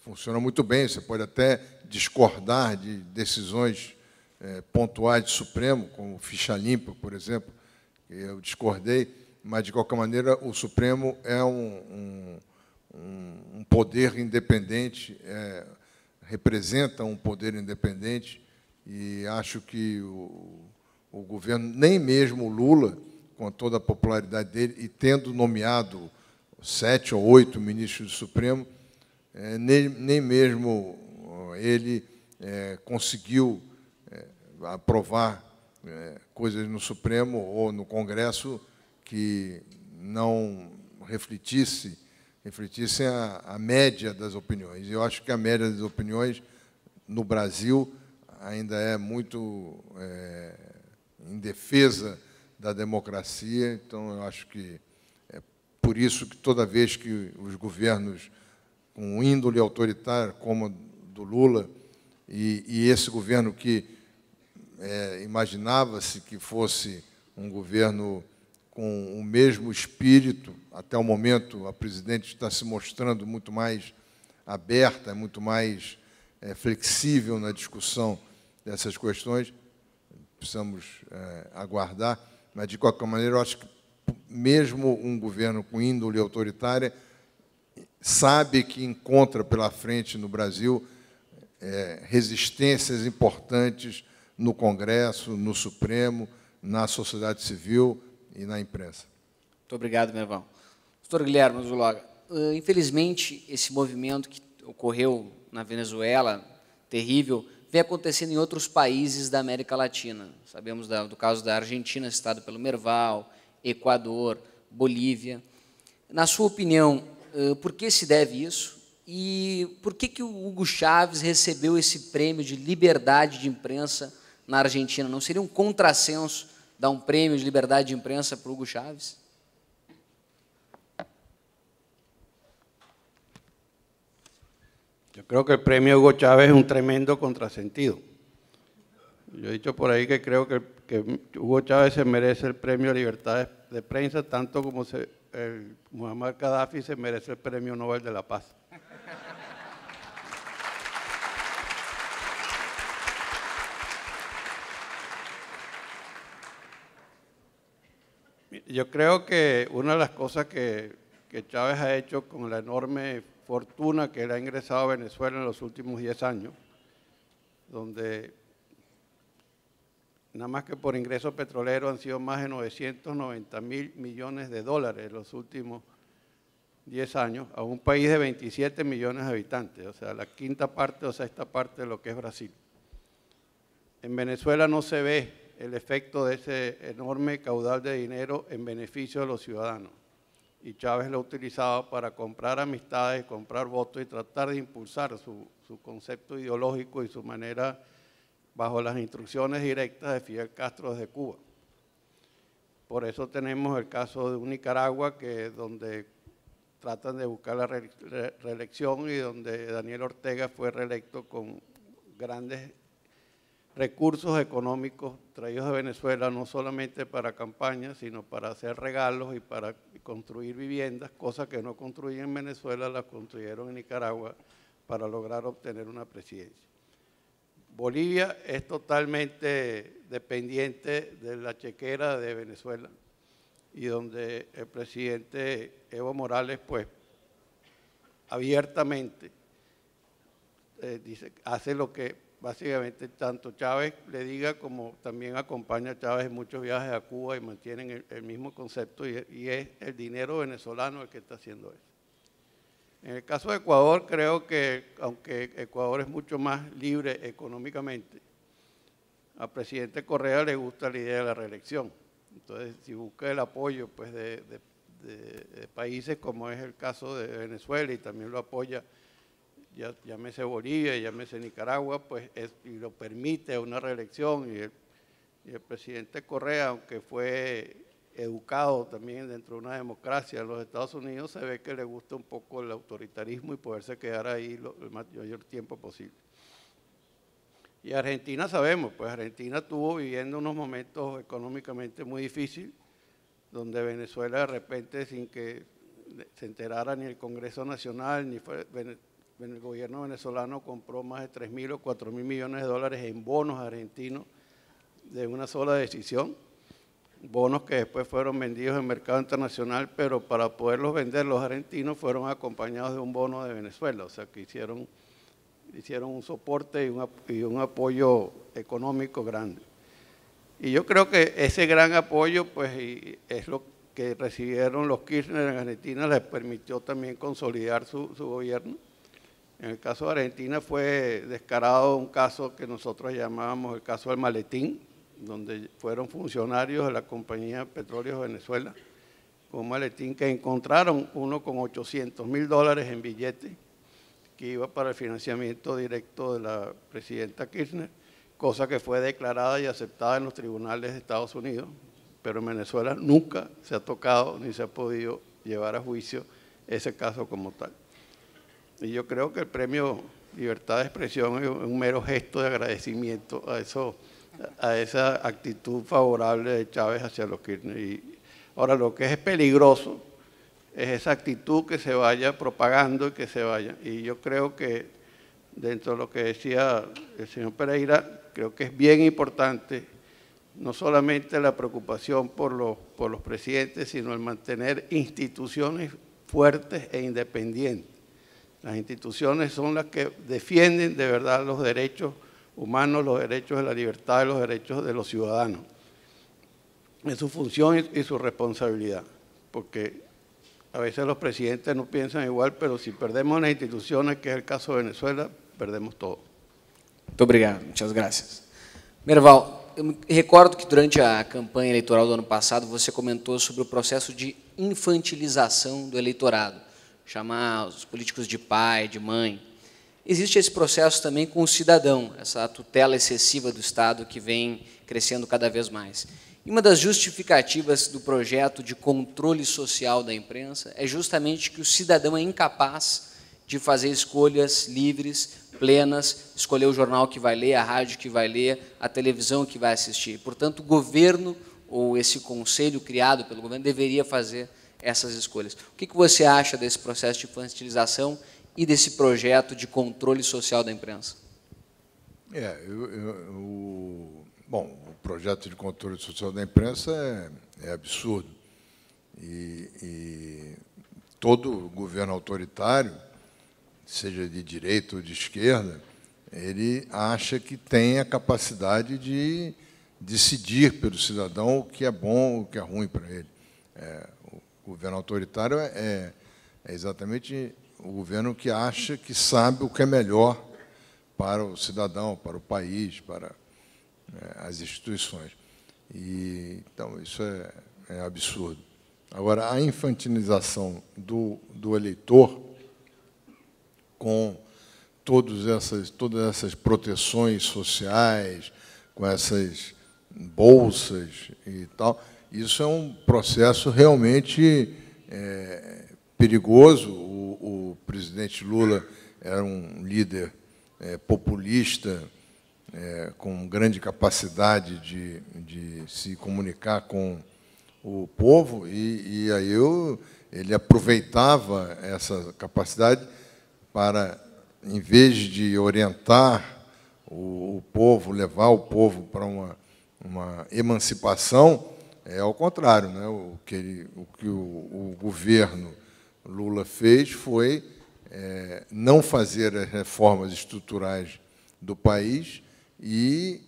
funciona muito bem. Você pode até discordar de decisões é, pontuais do Supremo, como ficha limpa, por exemplo, eu discordei, mas, de qualquer maneira, o Supremo é um, um um, poder independente, é, representa um poder independente, e acho que o, o governo, nem mesmo o Lula, com toda a popularidade dele, e tendo nomeado sete ou oito ministros do Supremo, é, nem, nem mesmo ele é, conseguiu é, aprovar é, coisas no Supremo ou no Congresso que não refletisse refletissem é a, a média das opiniões. Eu acho que a média das opiniões no Brasil ainda é muito é, em defesa da democracia, então eu acho que é por isso que toda vez que os governos com índole autoritária como do Lula e, e esse governo que é, imaginava-se que fosse um governo com o mesmo espírito. Até o momento, a presidente está se mostrando muito mais aberta, muito mais é, flexível na discussão dessas questões. Precisamos é, aguardar, mas de qualquer maneira, eu acho que mesmo um governo com índole autoritária sabe que encontra pela frente no Brasil é, resistências importantes no Congresso, no Supremo, na sociedade civil e na imprensa. Muito obrigado, Merval. Doutor Guilherme Zuloga, eh, infelizmente, esse movimento que ocorreu na Venezuela, terrível, vem acontecendo em outros países da América Latina. Sabemos do caso da Argentina, citado pelo Merval, Equador, Bolívia. Na sua opinião, eh, por que se deve isso? E por que, que o Hugo Chaves recebeu esse prêmio de liberdade de imprensa na Argentina? Não seria um contrassenso da un um premio de libertad de imprensa para Hugo Chávez? Yo creo que el premio Hugo Chávez es un tremendo contrasentido. Yo he dicho por ahí que creo que, Hugo Chávez se merece el premio Libertad de Prensa tanto como se, el Muammar Gaddafi se merece el premio Nobel de la Paz. yo creo que una de las cosas que, Chávez ha hecho con la enorme fortuna que le ha ingresado a Venezuela en los últimos 10 años, donde nada más que por ingreso petrolero han sido más de 990 mil millones de dólares en los últimos 10 años, a un país de 27 millones de habitantes, o sea, la quinta parte o sea, esta parte de lo que es Brasil. En Venezuela no se ve el efecto de ese enorme caudal de dinero en beneficio de los ciudadanos. Y Chávez lo utilizaba para comprar amistades, comprar votos y tratar de impulsar su, su concepto ideológico y su manera bajo las instrucciones directas de Fidel Castro desde Cuba. Por eso tenemos el caso de un Nicaragua que donde tratan de buscar la reelección y donde Daniel Ortega fue reelecto con grandes recursos económicos traídos de Venezuela, no solamente para campañas, sino para hacer regalos y para construir viviendas, cosas que no construyen en Venezuela, las construyeron en Nicaragua para lograr obtener una presidencia. Bolivia es totalmente dependiente de la chequera de Venezuela y donde el presidente Evo Morales, pues, abiertamente eh, dice, hace lo que básicamente tanto Chávez le diga como también acompaña a Chávez en muchos viajes a Cuba y mantienen el, mismo concepto y, es el dinero venezolano el que está haciendo eso. En el caso de Ecuador creo que, aunque Ecuador es mucho más libre económicamente, al presidente Correa le gusta la idea de la reelección. Entonces, si busca el apoyo pues, de países como es el caso de Venezuela y también lo apoya ya, llámese Bolivia, llámese Nicaragua, pues y lo permite una reelección. Y el, presidente Correa, aunque fue educado también dentro de una democracia en los Estados Unidos, se ve que le gusta un poco el autoritarismo y poderse quedar ahí lo, el mayor tiempo posible. Y Argentina sabemos, pues Argentina tuvo viviendo unos momentos económicamente muy difíciles, donde Venezuela de repente sin que se enterara ni el Congreso Nacional, ni fue, el gobierno venezolano compró más de 3.000 o 4.000 millones de dólares en bonos argentinos de una sola decisión, bonos que después fueron vendidos en mercado internacional, pero para poderlos vender los argentinos fueron acompañados de un bono de Venezuela, o sea que hicieron, hicieron un soporte y un, apoyo económico grande. Y yo creo que ese gran apoyo pues, es lo que recibieron los Kirchner en Argentina, les permitió también consolidar su gobierno en el caso de Argentina fue descarado un caso que nosotros llamábamos el caso del maletín, donde fueron funcionarios de la compañía de Venezuela con un maletín que encontraron uno con 800 mil dólares en billetes que iba para el financiamiento directo de la presidenta Kirchner, cosa que fue declarada y aceptada en los tribunales de Estados Unidos, pero en Venezuela nunca se ha tocado ni se ha podido llevar a juicio ese caso como tal. Y yo creo que el premio Libertad de Expresión es un mero gesto de agradecimiento a, eso, a esa actitud favorable de Chávez hacia los Kirchner. Y ahora, lo que es peligroso es esa actitud que se vaya propagando y que se vaya. Y yo creo que dentro de lo que decía el señor Pereira, creo que es bien importante no solamente la preocupación por los, por los presidentes, sino el mantener instituciones fuertes e independientes las instituciones son las que defienden de verdad los derechos humanos, los derechos de la libertad, los derechos de los ciudadanos. Es su función y su responsabilidad, porque a veces los presidentes no piensan igual, pero si perdemos las instituciones, que es el caso de Venezuela, perdemos todo. Muito muchas gracias. Merval, recuerdo que durante la campaña electoral del ano pasado você comentó sobre o proceso de infantilización del electorado. chamar os políticos de pai, de mãe. Existe esse processo também com o cidadão, essa tutela excessiva do Estado que vem crescendo cada vez mais. E uma das justificativas do projeto de controle social da imprensa é justamente que o cidadão é incapaz de fazer escolhas livres, plenas, escolher o jornal que vai ler, a rádio que vai ler, a televisão que vai assistir. Portanto, o governo ou esse conselho criado pelo governo deveria fazer essas escolhas. O que, que você acha desse processo de infantilização e desse projeto de controle social da imprensa? É, eu, eu, bom, o projeto de controle social da imprensa é, é absurdo. E, e, todo governo autoritário, seja de direita ou de esquerda, ele acha que tem a capacidade de decidir pelo cidadão o que é bom, o que é ruim para ele. É, o governo autoritário é, é exatamente o governo que acha que sabe o que é melhor para o cidadão, para o país, para é, as instituições. E, então, isso é, é absurdo. Agora, a infantilização do, do eleitor com todas essas, todas essas proteções sociais, com essas bolsas e tal, isso é um processo realmente é, perigoso. O, o, presidente Lula era um líder é, populista, é, com grande capacidade de, de, se comunicar com o povo, e, e aí eu, ele aproveitava essa capacidade para, em vez de orientar o, o povo, levar o povo para uma, uma emancipação, é ao contrário, né? o que, ele, o, que o, o governo Lula fez foi é, não fazer as reformas estruturais do país e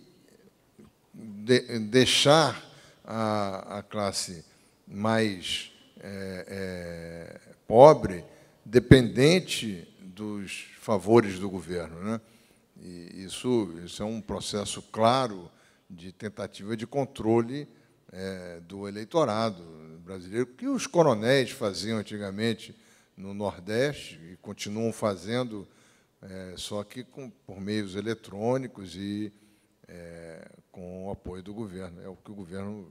de, deixar a, a, classe mais é, é, pobre dependente dos favores do governo. Né? E isso, isso é um processo claro de tentativa de controle é, do eleitorado brasileiro, que os coronéis faziam antigamente no Nordeste e continuam fazendo, é, só que com, por meios eletrônicos e é, com o apoio do governo. É o que o governo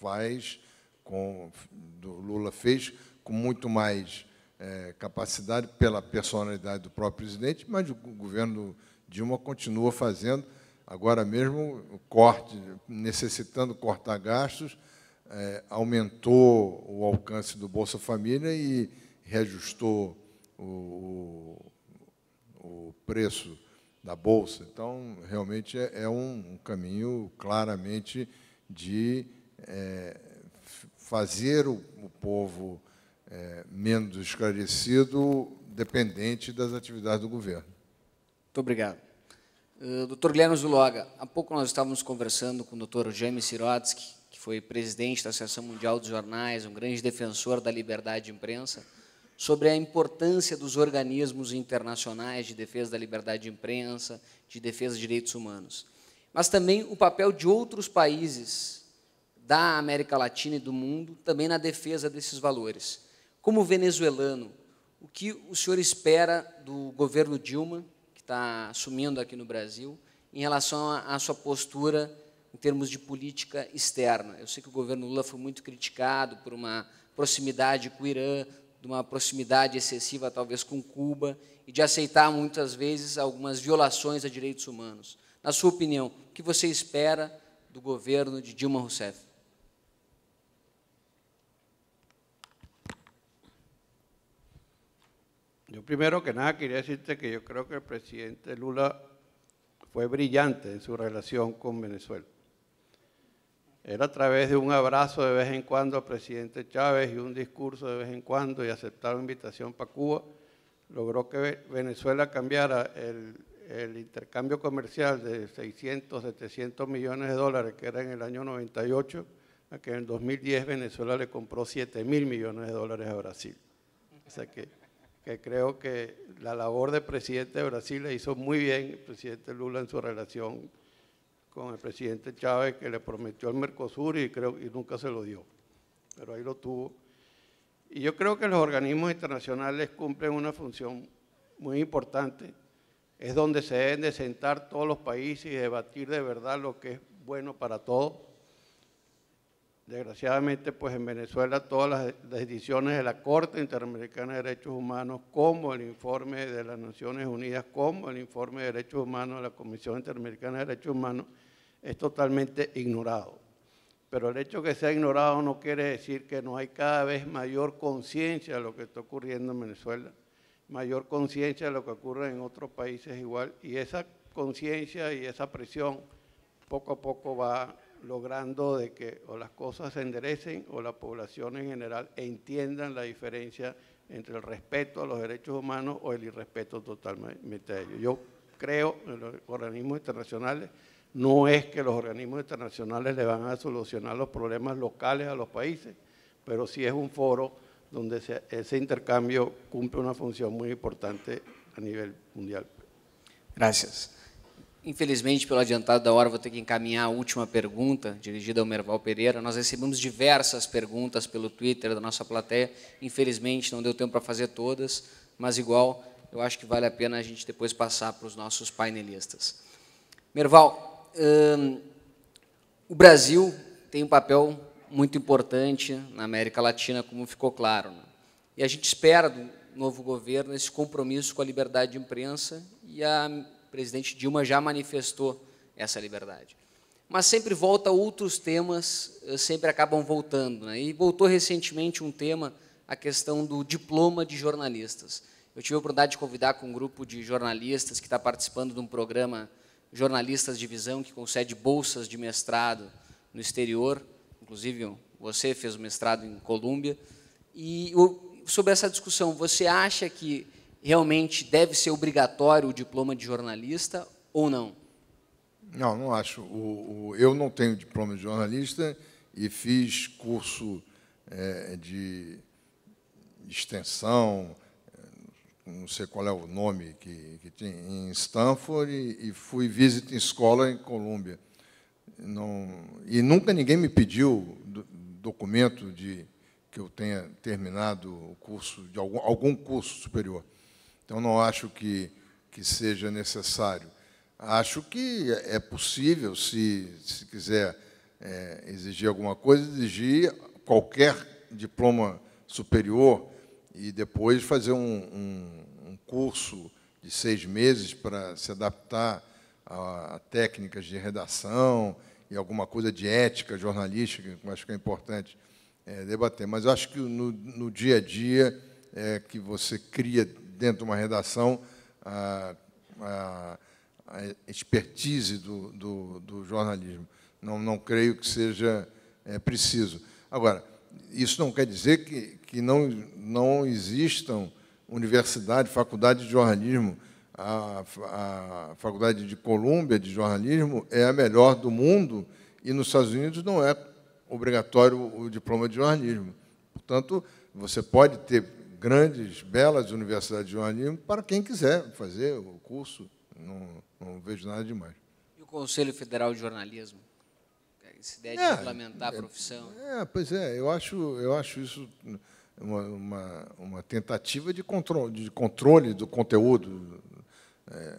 faz, com, do Lula fez, com muito mais é, capacidade pela personalidade do próprio presidente, mas o governo Dilma continua fazendo Agora mesmo, corte, necessitando cortar gastos, é, aumentou o alcance do Bolsa Família e reajustou o, o preço da Bolsa. Então, realmente, é, é um, um, caminho claramente de é, fazer o, o povo é, menos esclarecido dependente das atividades do governo. Muito obrigado. Eh, Dr. Guilherme Zuloga, há pouco nós estávamos conversando com o Dr. Jaime Sirotsky, que foi presidente da Associação Mundial dos Jornais, um grande defensor da liberdade de imprensa, sobre a importância dos organismos internacionais de defesa da liberdade de imprensa, de defesa dos direitos humanos, mas também o papel de outros países da América Latina e do mundo também na defesa desses valores. Como venezuelano, o que o senhor espera do governo Dilma? está assumindo aqui no Brasil, em relação à sua postura em termos de política externa. Eu sei que o governo Lula foi muito criticado por uma proximidade com o Irã, de uma proximidade excessiva, talvez, com Cuba, e de aceitar, muitas vezes, algumas violações a direitos humanos. Na sua opinião, o que você espera do governo de Dilma Rousseff? Yo primero que nada quería decirte que yo creo que el presidente Lula fue brillante en su relación con Venezuela. Era a través de un abrazo de vez en cuando al presidente Chávez y un discurso de vez en cuando y aceptar la invitación para Cuba, logró que Venezuela cambiara el, intercambio comercial de 600, 700 millones de dólares que era en el año 98 a que en el 2010 Venezuela le compró 7 mil millones de dólares a Brasil. O sea que que creo que la labor del presidente de Brasil le hizo muy bien el presidente Lula en su relación con el presidente Chávez, que le prometió el Mercosur y, creo, y nunca se lo dio, pero ahí lo tuvo. Y yo creo que los organismos internacionales cumplen una función muy importante, es donde se deben de sentar todos los países y debatir de verdad lo que es bueno para todos Desgraciadamente, pues en Venezuela todas las decisiones de la Corte Interamericana de Derechos Humanos, como el informe de las Naciones Unidas, como el informe de Derechos Humanos de la Comisión Interamericana de Derechos Humanos, es totalmente ignorado. Pero el hecho de que sea ignorado no quiere decir que no hay cada vez mayor conciencia de lo que está ocurriendo en Venezuela, mayor conciencia de lo que ocurre en otros países igual, y esa conciencia y esa presión poco a poco va logrando de que o las cosas se enderecen o la población en general entiendan la diferencia entre el respeto a los derechos humanos o el irrespeto totalmente a ellos. Yo creo en los organismos internacionales, no es que los organismos internacionales le van a solucionar los problemas locales a los países, pero sí es un foro donde ese intercambio cumple una función muy importante a nivel mundial. Gracias. Infelizmente, pelo adiantado da hora, vou ter que encaminhar a última pergunta, dirigida ao Merval Pereira. Nós recebemos diversas perguntas pelo Twitter da nossa plateia. Infelizmente, não deu tempo para fazer todas, mas, igual, eu acho que vale a pena a gente depois passar para os nossos painelistas. Merval, hum, o Brasil tem um papel muito importante na América Latina, como ficou claro. Né? E a gente espera do novo governo esse compromisso com a liberdade de imprensa e a presidente Dilma já manifestou essa liberdade. Mas sempre volta outros temas, eh, sempre acabam voltando. Né? E voltou recentemente um tema, a questão do diploma de jornalistas. Eu tive a oportunidade de convidar com um grupo de jornalistas que está participando de um programa Jornalistas de Visão, que concede bolsas de mestrado no exterior. Inclusive, você fez o mestrado em Colômbia. E sobre essa discussão, você acha que realmente deve ser obrigatório o diploma de jornalista ou não? Não, não acho. O, o, eu não tenho diploma de jornalista e fiz curso é, de extensão, não sei qual é o nome que, que tem, em Stanford e, e fui em escola em Colômbia. Não, e nunca ninguém me pediu do, documento de que eu tenha terminado o curso de algum, algum curso superior. Então, não acho que, que seja necessário. Acho que é possível, se, se quiser é, exigir alguma coisa, exigir qualquer diploma superior e depois fazer um, um, um curso de seis meses para se adaptar a, a técnicas de redação e alguma coisa de ética jornalística, que acho que é importante é, debater. Mas acho que no, no dia a dia é que você cria dentro de uma redação, a, a, a expertise do, do, do, jornalismo. Não, não creio que seja é, preciso. Agora, isso não quer dizer que, que não, não existam universidade, faculdade de jornalismo. A, a Faculdade de Colômbia de Jornalismo é a melhor do mundo e nos Estados Unidos não é obrigatório o diploma de jornalismo. Portanto, você pode ter grandes, belas universidades de jornalismo para quem quiser fazer o curso. Não, não vejo nada demais. E o Conselho Federal de Jornalismo? Essa ideia de é, regulamentar a é, profissão. É, é, pois é, eu acho, eu acho isso uma, uma, uma tentativa de controle, de controle do conteúdo. É,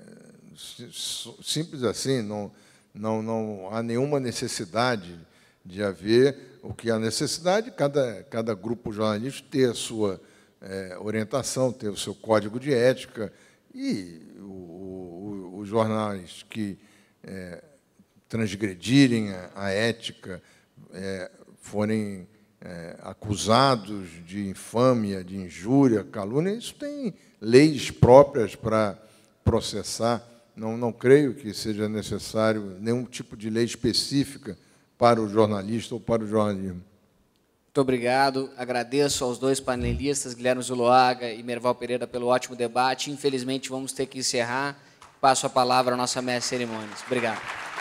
simples assim, não, não, não há nenhuma necessidade de haver o que há necessidade, cada, cada grupo jornalístico ter a sua é, orientação, ter o seu código de ética, e os jornais que é, transgredirem a, a ética é, forem é, acusados de infâmia, de injúria, calúnia, isso tem leis próprias para processar. Não, não creio que seja necessário nenhum tipo de lei específica para o jornalista ou para o jornalismo. Muito obrigado. Agradeço aos dois panelistas, Guilherme Zuloaga e Merval Pereira, pelo ótimo debate. Infelizmente, vamos ter que encerrar. Passo a palavra à nossa mestre cerimônias. Obrigado.